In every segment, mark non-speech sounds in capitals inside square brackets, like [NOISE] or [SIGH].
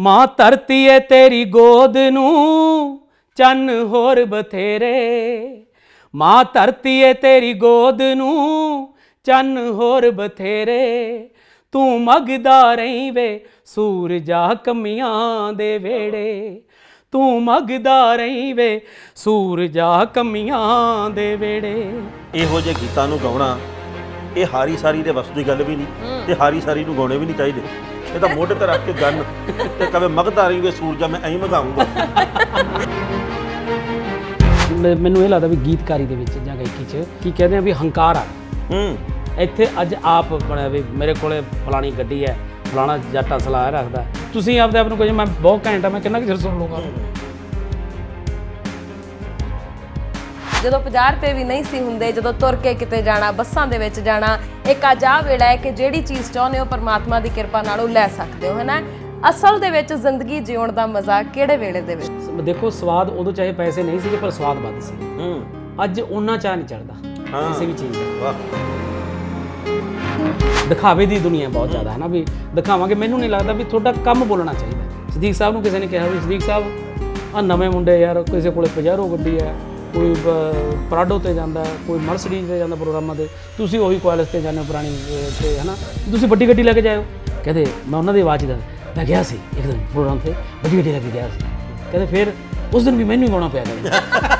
ਮਾਂ ਧਰਤੀ ਏ ਤੇਰੀ ਗੋਦ ਨੂੰ ਚੰਨ ਹੋਰ ਬਥੇਰੇ ਮਾਂ ਧਰਤੀ ਏ ਤੇਰੀ ਗੋਦ ਨੂੰ ਚੰਨ ਹੋਰ ਬਥੇਰੇ ਤੂੰ ਮਗਦਾ ਰਹੀ ਵੇ ਸੂਰਜਾ ਕਮੀਆਂ ਦੇ ਵੇੜੇ ਤੂੰ ਮਗਦਾ ਰਹੀ ਵੇ ਸੂਰਜਾ ਕਮੀਆਂ ਦੇ ਵੇੜੇ ਇਹੋ ਜੇ ਗੀਤਾਂ ਨੂੰ ਗਾਉਣਾ ਇਹ ਹਾਰੀ ਸਾਰੀ ਦੇ ਵਸਤੂ ਦੀ ਗੱਲ ਵੀ ਨਹੀਂ ਤੇ ਹਾਰੀ ਸਾਰੀ ਨੂੰ ਗਾਉਣੇ ਵੀ ਨਹੀਂ ਚਾਹੀਦੇ ਇਹ ਤਾਂ मोटे ਤੇ ਰੱਖ ਕੇ ਗੰਨ ਤੇ ਕਵੇ मगता ਵੇ ਸੂਰਜਾ ਮੈਂ ਐਂ ਮਗਾਉਂਗਾ ਮੈਨੂੰ ਇਹ ਲੱਗਦਾ ਵੀ ਗੀਤਕਾਰੀ ਦੇ ਵਿੱਚ ਜਾਂ ਗਾਇਕੀ 'ਚ ਕੀ ਕਹਿੰਦੇ ਆ ਵੀ ਹੰਕਾਰ ਆ ਹੂੰ ਇੱਥੇ ਅੱਜ ਆਪ ਬਣਿਆ ਵੀ ਮੇਰੇ ਕੋਲੇ ਫਲਾਣੀ ਗੱਡੀ ਹੈ ਫਲਾਣਾ ਜੱਟਾ ਸਲਾਹ ਰੱਖਦਾ ਤੁਸੀਂ ਆਪਦੇ ਆਪ ਨੂੰ ਕਹਿੰਦੇ ਮੈਂ ਬਹੁਤ ਘੈਂਟ ਆ ਮੈਂ ਕਿੰਨਾ ਕਿ ਜਰ ਸੁਣ ਲਊਗਾ ਜਦੋਂ 50 ਰੁਪਏ ਵੀ ਨਹੀਂ ਸੀ ਹੁੰਦੇ ਜਦੋਂ ਤੁਰ ਕੇ ਕਿਤੇ ਜਾਣਾ ਬੱਸਾਂ ਦੇ ਵਿੱਚ ਜਾਣਾ ਇੱਕ ਆਜਾ ਵੇਲਾ ਹੈ ਕਿ ਜਿਹੜੀ ਚੀਜ਼ ਚਾਹੁੰਦੇ ਹੋ ਪਰਮਾਤਮਾ ਦੀ ਕਿਰਪਾ ਨਾਲ ਉਹ ਲੈ ਸਕਦੇ ਹੋ ਹਨਾ ਅਸਲ ਦੇ ਵਿੱਚ ਜ਼ਿੰਦਗੀ ਜਿਉਣ ਦਾ ਮਜ਼ਾ ਕਿਹੜੇ ਵੇਲੇ ਦੇ ਵਿੱਚ ਦੇਖੋ ਸਵਾਦ ਉਦੋਂ ਚਾਹੇ ਪੈਸੇ ਨਹੀਂ ਸੀ ਪਰ ਸਵਾਦ ਵੱਧ ਸੀ ਅੱਜ ਉਹਨਾਂ ਚਾਹ ਨਹੀਂ ਚੜਦਾ ਕਿਸੇ ਵੀ ਚੀਜ਼ ਦਾ ਵਾਹ ਦਿਖਾਵੇ ਦੀ ਦੁਨੀਆ ਬਹੁਤ ਜ਼ਿਆਦਾ ਹੈ ਨਾ ਵੀ ਦਿਖਾਵਾਂਗੇ ਮੈਨੂੰ ਨਹੀਂ ਲੱਗਦਾ ਵੀ ਤੁਹਾਡਾ ਕੰਮ ਬੋਲਣਾ ਚਾਹੀਦਾ ਸਦੀਕ ਸਾਹਿਬ ਨੂੰ ਕਿਸੇ ਨੇ ਕਿਹਾ ਵੀ ਸਦੀਕ ਸਾਹਿਬ ਆ ਨਵੇਂ ਮੁੰਡੇ ਯਾਰ ਕਿਸੇ ਕੋਲੇ 50 ਰੋ ਗੱਡੀ ਹੈ ਕੋਈ ਪ੍ਰਾਡੋ ਤੇ ਜਾਂਦਾ ਕੋਈ ਮਰਸਡੀਜ਼ ਤੇ ਜਾਂਦਾ ਪ੍ਰੋਗਰਾਮਾਂ ਤੇ ਤੁਸੀਂ ਉਹੀ ਕਾਲਜ ਤੇ ਜਾਂਦੇ ਪੁਰਾਣੀ ਤੇ ਹਨਾ ਤੁਸੀਂ ਵੱਡੀ ਗੱਡੀ ਲੈ ਕੇ ਜਾਇਓ ਕਹਿੰਦੇ ਮੈਂ ਉਹਨਾਂ ਦੀ ਆਵਾਜ਼ ਦਾ ਮੈਂ ਗਿਆ ਸੀ ਇੱਕ ਦਿਨ ਪ੍ਰੋਗਰਾਮ ਤੇ ਵੱਡੀ ਗੱਡੀ ਲੈ ਕੇ ਗਿਆ ਸੀ ਕਹਿੰਦੇ ਫਿਰ ਉਸ ਦਿਨ ਵੀ ਮੈਨੂੰ ਗਾਉਣਾ ਪਿਆ ਕਹਿੰਦੇ [LAUGHS]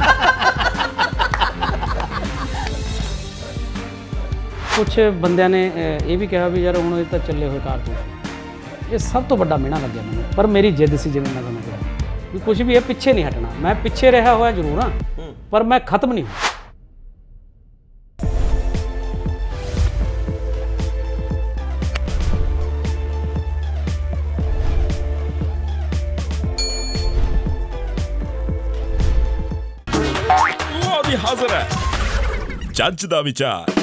ਕੁਝ ਬੰਦਿਆਂ ਨੇ ਇਹ ਵੀ ਕਿਹਾ ਵੀ ਯਾਰ ਹੁਣ ਇਹ ਤਾਂ ਚੱਲੇ ਹੋਏ ਤੋਂ ਇਹ ਸਭ ਤੋਂ ਵੱਡਾ ਮਿਹਣਾ ਲੱਗਿਆ ਮੈਨੂੰ ਪਰ ਮੇਰੀ ਜਿੱਦ ਸੀ ਜਿਵੇਂ ਮੈਂ ਤੁਹਾਨੂੰ ਕਿਹਾ ਵੀ ਕੁਝ ਵੀ ਇਹ ਪਿੱਛੇ ਨਹੀਂ ਹਟਣਾ ਮੈਂ ਪਿੱਛੇ ਰਿਹਾ ਹੋਇਆ ਜ਼ਰੂਰ ਹਾਂ पर मैं ख़त्म नहीं हूं हाजिर है जज का विचार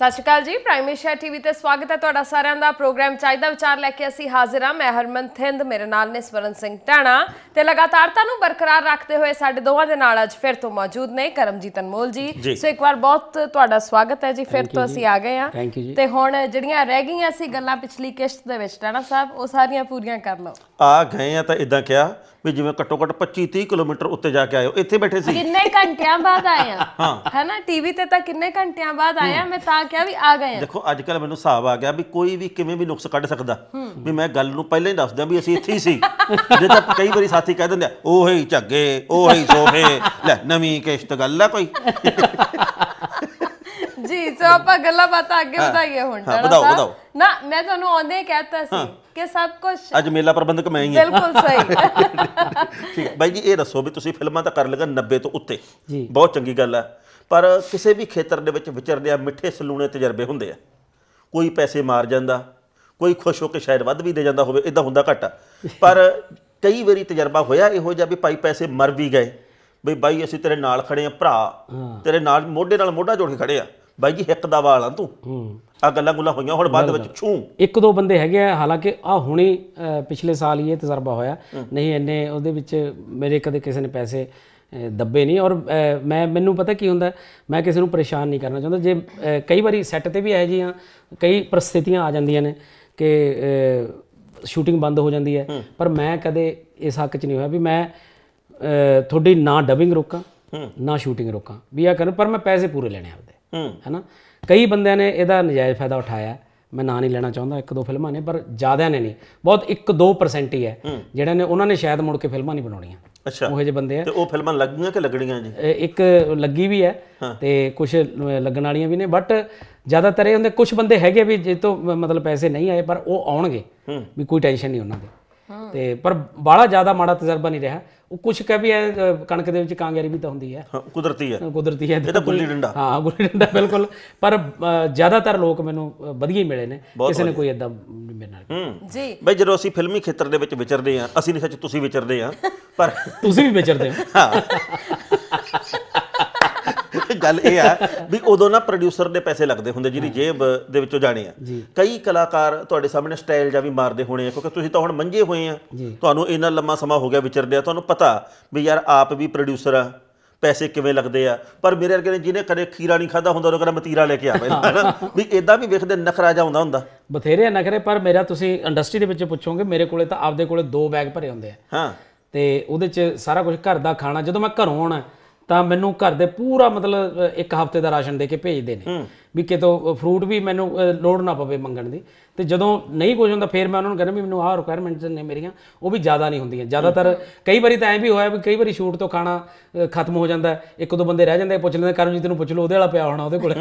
ਸਤਿ ਸ਼੍ਰੀ ਅਕਾਲ ਜੀ ਪ੍ਰਾਈਮੇਸ਼ਾ ਟੀਵੀ ਤੇ ਸਵਾਗਤ ਹੈ ਤੁਹਾਡਾ ਸਾਰਿਆਂ ਦਾ ਪ੍ਰੋਗਰਾਮ ਚਾਹੀਦਾ ਵਿਚਾਰ ਲੈ ਕੇ ਅਸੀਂ ਹਾਜ਼ਰ ਹਾਂ ਮੈਂ ਹਰਮਨ ਥਿੰਦ ਮੇਰੇ ਨਾਲ ਨੇ ਸਵਰਨ ਸਿੰਘ ਟਾਣਾ ਤੇ ਲਗਾਤਾਰਤਾ ਨੂੰ ਬਰਕਰਾਰ ਰੱਖਦੇ ਹੋਏ ਸਾਡੇ ਦੋਵਾਂ ਦੇ ਨਾਲ ਅੱਜ ਫਿਰ ਤੋਂ ਮੌਜੂਦ ਨੇ ਕਰਮਜੀਤ ਅਨਮੋਲ ਜੀ ਸੋ ਇੱਕ ਵਾਰ ਬਹੁਤ ਤੁਹਾਡਾ ਸਵਾਗਤ ਹੈ ਜੀ ਫਿਰ ਤੋਂ ਅਸੀਂ ਆ ਗਏ ਹਾਂ ਤੇ ਹੁਣ ਜਿਹੜੀਆਂ ਰਹਿ ਗਈਆਂ ਸੀ ਗੱਲਾਂ ਪਿਛਲੀ ਕਿਸ਼ਤ ਦੇ ਵਿੱਚ ਟਾਣਾ ਸਾਹਿਬ ਉਹ ਸਾਰੀਆਂ ਪੂਰੀਆਂ ਕਰ ਲਓ ਆ ਗਏ ਆ ਤਾਂ ਇਦਾਂ ਕਿਹਾ ਵੀ ਜਿਵੇਂ ਘੱਟੋ ਘੱਟ 25 30 ਕਿਲੋਮੀਟਰ ਉੱਤੇ ਜਾ ਕੇ ਆਇਓ ਇੱਥੇ ਬੈਠੇ ਸੀ ਕਿੰਨੇ ਘੰਟਿਆਂ ਬਾਅਦ ਆਏ ਆ ਹੈਨਾ ਟੀਵੀ ਤੇ ਤਾਂ ਕਿੰਨੇ ਘੰਟਿਆਂ ਬਾਅਦ ਆਇਆ ਮੈਂ ਤਾਂ ਕਿਹਾ ਵੀ ਆ ਗਏ ਆ ਦੇਖੋ ਅੱਜ ਕੱਲ ਮੈਨੂੰ ਹਿਸਾਬ ਆ ਗਿਆ ਵੀ ਕੋਈ ਵੀ ਕਿਵੇਂ ਵੀ ਨੁਕਸ ਕੱਢ ਸਕਦਾ ਵੀ ਮੈਂ ਗੱਲ ਨੂੰ ਪਹਿਲਾਂ ਹੀ ਦੱਸ ਦਿਆਂ ਵੀ ਅਸੀਂ ਇੱਥੇ ਹੀ ਸੀ ਜੇ ਤਾਂ ਕਈ ਵਾਰੀ ਸਾਥੀ ਕਹਿ ਦਿੰਦੇ ਆ ਉਹੇ ਹੀ ਝੱਗੇ ਉਹੇ ਹੀ ਸੋਫੇ ਲੈ ਨਵੀਂ ਕਿਸ਼ਤ ਗੱਲ ਆ ਕੋਈ ਜੀ ਸੋ ਆਪਾਂ ਗੱਲਾਂ ਬਾਤਾਂ ਅੱਗੇ ਵਧਾਈਏ ਹੁਣ ਹਾਂ ਵਧਾਓ ਵਧਾਓ ਨਾ ਮੈਂ ਤੁਹਾਨੂੰ ਆਉਂਦੇ ਕਹਿਤਾ ਸੀ ਕਿ ਸਭ ਕੁਝ ਅੱਜ ਮੇਲਾ ਪ੍ਰਬੰਧਕ ਮੈਂ ਹੀ ਹਾਂ ਬਿਲਕੁਲ ਸਹੀ ਠੀਕ ਹੈ ਬਾਈ ਜੀ ਇਹ ਦੱਸੋ ਵੀ ਤੁਸੀਂ ਫਿਲਮਾਂ ਤਾਂ ਕਰ ਲਗਾ 90 ਤੋਂ ਉੱਤੇ ਜੀ ਬਹੁਤ ਚੰਗੀ ਗੱਲ ਹੈ ਪਰ ਕਿਸੇ ਵੀ ਖੇਤਰ ਦੇ ਵਿੱਚ ਵਿਚਰਦੇ ਆ ਮਿੱਠੇ ਸਲੂਣੇ ਤਜਰਬੇ ਹੁੰਦੇ ਆ ਕੋਈ ਪੈਸੇ ਮਾਰ ਜਾਂਦਾ ਕੋਈ ਖੁਸ਼ ਹੋ ਕੇ ਸ਼ਾਇਦ ਵੱਧ ਵੀ ਦੇ ਜਾਂਦਾ ਹੋਵੇ ਇਦਾਂ ਹੁੰਦਾ ਘੱਟ ਪਰ ਕਈ ਵਾਰੀ ਤਜਰਬਾ ਹੋਇਆ ਇਹੋ ਜਿਹਾ ਵੀ ਭਾਈ ਪੈਸੇ ਮਰ ਵੀ ਗਏ ਵੀ ਬਾਈ ਅਸੀਂ ਤੇਰੇ ਨਾਲ ਖੜੇ ਆ ਭਰਾ ਤੇਰੇ ਨਾਲ ਮੋਢੇ ਨਾਲ ਮੋਢਾ ਜੋੜ ਕੇ ਖੜੇ ਆ ਬਾਈ ਜੀ ਇੱਕ ਦਾ ਵਾਲ ਆ ਤੂੰ ਆ ਗੱਲਾਂ ਗੁੱਲਾਂ ਹੋਈਆਂ ਹੁਣ ਬਾਅਦ ਵਿੱਚ ਛੂ ਇੱਕ ਦੋ ਬੰਦੇ ਹੈਗੇ ਆ ਹਾਲਾਂਕਿ ਆ ਹੁਣੀ ਪਿਛਲੇ ਸਾਲ ਹੀ ਇਹ ਤਜਰਬਾ ਹੋਇਆ ਨਹੀਂ ਇੰਨੇ ਉਹਦੇ ਵਿੱਚ ਮੇਰੇ ਕਦੇ ਕਿਸੇ ਨੇ ਪੈਸੇ ਦੱਬੇ ਨਹੀਂ ਔਰ ਮੈਂ ਮੈਨੂੰ ਪਤਾ ਕੀ ਹੁੰਦਾ ਮੈਂ ਕਿਸੇ ਨੂੰ ਪਰੇਸ਼ਾਨ ਨਹੀਂ ਕਰਨਾ ਚਾਹੁੰਦਾ ਜੇ ਕਈ ਵਾਰੀ ਸੈੱਟ ਤੇ ਵੀ ਆ ਜੀਆਂ ਕਈ ਪ੍ਰਸਥਿਤੀਆਂ ਆ ਜਾਂਦੀਆਂ ਨੇ ਕਿ ਸ਼ੂਟਿੰਗ ਬੰਦ ਹੋ ਜਾਂਦੀ ਹੈ ਪਰ ਮੈਂ ਕਦੇ ਇਸ ਹੱਕ 'ਚ ਨਹੀਂ ਹੋਇਆ ਵੀ ਮੈਂ ਤੁਹਾਡੀ ਨਾ ਡਬਿੰਗ ਰੋਕਾਂ ਨਾ ਸ਼ੂਟਿੰਗ ਰੋਕਾਂ ਵੀ ਆ ਕਰਨ ਪਰ ਮੈਂ ਪੈਸੇ ਪੂਰੇ ਲੈਣੇ ਆਪਦੇ ਹੈਨਾ ਕਈ ਬੰਦਿਆਂ ਨੇ ਇਹਦਾ ਨਜਾਇਜ਼ ਫਾਇਦਾ ਉਠਾਇਆ ਮੈਂ ਨਾ ਨਹੀਂ ਲੈਣਾ ਚਾਹੁੰਦਾ ਇੱਕ ਦੋ ਫਿਲਮਾਂ ਨੇ ਪਰ ਜ਼ਿਆਦਾ ਨੇ ਨਹੀਂ ਬਹੁਤ 1-2% ਹੀ ਹੈ ਜਿਹੜਾ ਨੇ ਉਹਨਾਂ ਨੇ ਸ਼ਾਇਦ ਮੁੜ ਕੇ ਫਿਲਮਾਂ ਨਹੀਂ ਬਣਾਉਣੀਆਂ ਅੱਛਾ ਉਹ ਜਿਹੇ ਬੰਦੇ ਆ ਤੇ ਉਹ ਫਿਲਮਾਂ ਲੱਗੀਆਂ ਕਿ ਲੱਗਣੀਆਂ ਜੀ ਇੱਕ ਲੱਗੀ ਵੀ ਹੈ ਤੇ ਕੁਝ ਲੱਗਣ ਵਾਲੀਆਂ ਵੀ ਨੇ ਬਟ ਜ਼ਿਆਦਾਤਰ ਇਹ ਹੁੰਦੇ ਕੁਝ ਬੰਦੇ ਹੈਗੇ ਵੀ ਜੇ ਤੋਂ ਮਤਲਬ ਪੈਸੇ ਨਹੀਂ ਆਏ ਪਰ ਉਹ ਆਉਣਗੇ ਵੀ ਕੋਈ ਟੈਨਸ਼ਨ ਨਹੀਂ ਉਹਨਾਂ ਦੇ ਤੇ ਪਰ ਬਾਲਾ ਜ਼ਿਆਦਾ ਮਾੜਾ ਤਜਰਬਾ ਨਹੀਂ ਰਿਹਾ ਉਹ ਕੁਝ ਕਹ ਵੀ ਐ ਕਣਕ ਦੇ ਵਿੱਚ ਕਾਂਗਿਆਰੀ ਵੀ ਤਾਂ ਹੁੰਦੀ ਹੈ ਕੁਦਰਤੀ ਹੈ ਕੁਦਰਤੀ ਹੈ ਇਹ ਤਾਂ ਗੁੱਲੀ ਡੰਡਾ ਹਾਂ ਗੁੱਲੀ ਡੰਡਾ ਬਿਲਕੁਲ ਪਰ ਜ਼ਿਆਦਾਤਰ ਲੋਕ ਮੈਨੂੰ ਵਧੀਆ ਹੀ ਮਿਲੇ ਨੇ ਕਿਸੇ ਨੇ ਕੋਈ ਇਦਾਂ ਮੇਰੇ ਨਾਲ ਜੀ ਬਈ ਜਦੋਂ ਅਸੀਂ ਫਿਲਮੀ ਖੇਤਰ ਦੇ ਵਿੱਚ ਵਿਚਰਦੇ ਆ ਅਸੀਂ ਨਹੀਂ ਸੱਚ ਤੁਸੀਂ ਵਿਚਰਦੇ ਆ ਪਰ ਤੁਸੀਂ ਵੀ ਵਿਚਰਦੇ ਹੋ ਹਾਂ ਗੱਲ ਇਹ ਆ ਵੀ ਉਦੋਂ ਨਾ ਪ੍ਰੋਡਿਊਸਰ ਦੇ ਪੈਸੇ ਲੱਗਦੇ ਹੁੰਦੇ ਜਿਹਦੀ ਜੇਬ ਦੇ ਵਿੱਚੋਂ ਜਾਣੇ ਆ ਕਈ ਕਲਾਕਾਰ ਤੁਹਾਡੇ ਸਾਹਮਣੇ ਸਟਾਈਲ ਜਾਂ ਵੀ ਮਾਰਦੇ ਹੋਣੇ ਆ ਕਿਉਂਕਿ ਤੁਸੀਂ ਤਾਂ ਹੁਣ ਮੰਝੇ ਹੋਏ ਆ ਤੁਹਾਨੂੰ ਇੰਨਾ ਲੰਮਾ ਸਮਾਂ ਹੋ ਗਿਆ ਵਿਚਰਦਿਆਂ ਤੁਹਾਨੂੰ ਪਤਾ ਵੀ ਯਾਰ ਆਪ ਵੀ ਪ੍ਰੋਡਿਊਸਰ ਆ ਪੈਸੇ ਕਿਵੇਂ ਲੱਗਦੇ ਆ ਪਰ ਮੇਰੇ ਵਰਗੇ ਨੇ ਜਿਹਨੇ ਕਦੇ ਖੀਰਾ ਨਹੀਂ ਖਾਦਾ ਹੁੰਦਾ ਉਹ ਕਰ ਮਤੀਰਾ ਲੈ ਕੇ ਆਵੇ ਵੀ ਇਦਾਂ ਵੀ ਵੇਖਦੇ ਨਖਰਾ ਜਾ ਹੁੰਦਾ ਹੁੰਦਾ ਬਥੇਰੇ ਨਖਰੇ ਪਰ ਮੇਰਾ ਤੁਸੀਂ ਇੰਡਸਟਰੀ ਦੇ ਵਿੱਚ ਪੁੱਛੋਗੇ ਮੇਰੇ ਕੋਲੇ ਤਾਂ ਆਪਦੇ ਕੋਲੇ ਦੋ ਬੈਗ ਭਰੇ ਹੁੰਦੇ ਆ ਹਾਂ ਤੇ ਉਹਦੇ ਚ ਸਾਰਾ ਕੁਝ ਘਰ ਦਾ ਖਾਣਾ ਜਦੋਂ ਮੈਂ ਘਰੋਂ ਆਉਣਾ ਤਾਂ ਮੈਨੂੰ ਘਰ ਦੇ ਪੂਰਾ ਮਤਲਬ ਇੱਕ ਹਫਤੇ ਦਾ ਰਾਸ਼ਨ ਦੇ ਕੇ ਭੇਜਦੇ ਨੇ ਵੀ ਕਿਤੋਂ ਫਰੂਟ ਵੀ ਮੈਨੂੰ ਲੋੜ ਨਾ ਪਵੇ ਮੰਗਣ ਦੀ ਤੇ ਜਦੋਂ ਨਹੀਂ ਕੁਝ ਹੁੰਦਾ ਫਿਰ ਮੈਂ ਉਹਨਾਂ ਨੂੰ ਕਹਿੰਦਾ ਵੀ ਮੈਨੂੰ ਆਹ ਰਿਕੁਆਇਰਮੈਂਟਸ ਨੇ ਮੇਰੀਆਂ ਉਹ ਵੀ ਜ਼ਿਆਦਾ ਨਹੀਂ ਹੁੰਦੀਆਂ ਜ਼ਿਆਦਾਤਰ ਕਈ ਵਾਰੀ ਤਾਂ ਐ ਵੀ ਹੋਇਆ ਵੀ ਕਈ ਵਾਰੀ ਸ਼ੂਟ ਤੋਂ ਖਾਣਾ ਖਤਮ ਹੋ ਜਾਂਦਾ ਇੱਕ ਦੋ ਬੰਦੇ ਰਹਿ ਜਾਂਦੇ ਪੁੱਛ ਲੈਂਦੇ ਕਰਨ ਜੀ ਤੈਨੂੰ ਪੁੱਛ ਲਓ ਉਹਦੇ ਵਾਲਾ ਪਿਆ ਹੋਣਾ ਉਹਦੇ ਕੋਲ